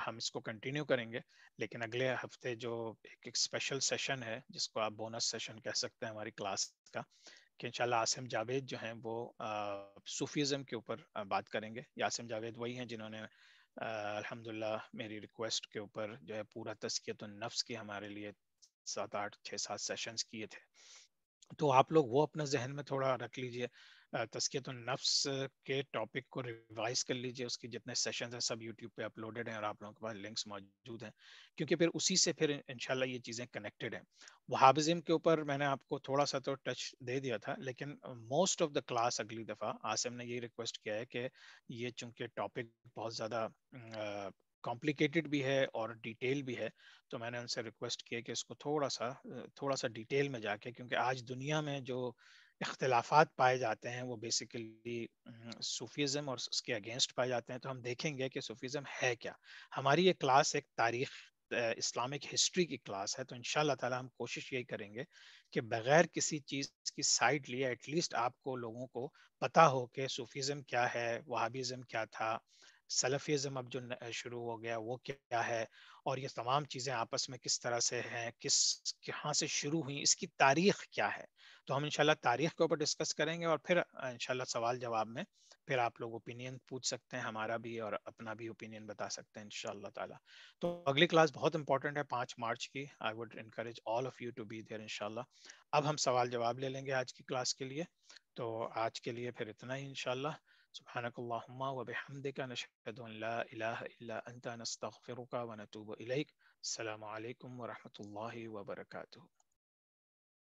हम इसको कंटिन्यू करेंगे लेकिन अगले हफ्ते जो एक, एक स्पेशल सेशन है जिसको आप बोनस सेशन कह सकते हैं हमारी क्लास का कि इंशाल्लाह आसिम जावेद जो हैं वो सूफीज़म के ऊपर बात करेंगे यासिम जावेद वही हैं जिन्होंने अल्हम्दुलिल्लाह मेरी रिक्वेस्ट के ऊपर जो है पूरा तस्कियत नफ्स के हमारे लिए सात आठ छः सात सेशंस किए थे तो आप लोग वो अपने जहन में थोड़ा रख लीजिए तस्कियत नफ्स के टॉपिक को रिवाइज कर लीजिए उसके जितने सेशंस हैं सब यूट्यूब पे अपलोडेड हैं और आप लोगों के पास लिंक्स मौजूद हैं क्योंकि फिर उसी से फिर इनशाला ये चीज़ें कनेक्टेड हैं वहाबिज़म के ऊपर मैंने आपको थोड़ा सा तो टच दे दिया था लेकिन मोस्ट ऑफ द क्लास अगली दफ़ा आसिम ने यही रिक्वेस्ट किया है कि ये चूंकि टॉपिक बहुत ज़्यादा कॉम्प्लिकेटेड भी है और डिटेल भी है तो मैंने उनसे रिक्वेस्ट किया कि इसको थोड़ा सा थोड़ा सा डिटेल में जाके क्योंकि आज दुनिया में जो इख्तलाफात पाए जाते हैं वो बेसिकली सूफीज़म और उसके अगेंस्ट पाए जाते हैं तो हम देखेंगे कि सूफीज़म है क्या हमारी ये क्लास एक तारीख इस्लामिक हिस्ट्री की क्लास है तो इन ताला हम कोशिश यही करेंगे कि बग़ैर किसी चीज़ की साइड लिए एटलीस्ट आपको लोगों को पता हो कि सूफीज़म क्या है वहाबीज़म क्या था सलफिज़म अब जो शुरू हो गया वो क्या है और ये तमाम चीज़ें आपस में किस तरह से हैं किस कहाँ से शुरू हुई इसकी तारीख क्या है तो हम इनशाला तारीख के ऊपर डिस्कस करेंगे और फिर इनशाला सवाल जवाब में फिर आप लोग ओपिनियन पूछ सकते हैं हमारा भी और अपना भी ओपिनियन बता सकते हैं इनशाला ताला तो अगली क्लास बहुत इंपॉर्टेंट है पाँच मार्च की I would encourage all of you to be there इनशाला अब हम सवाल जवाब ले लेंगे आज की क्लास के लिए तो आज के लिए फिर इतना ही इनशाला سبحانك اللهم وبحمدك نشهد ان لا اله الا انت نستغفرك ونتوب اليك السلام عليكم ورحمه الله وبركاته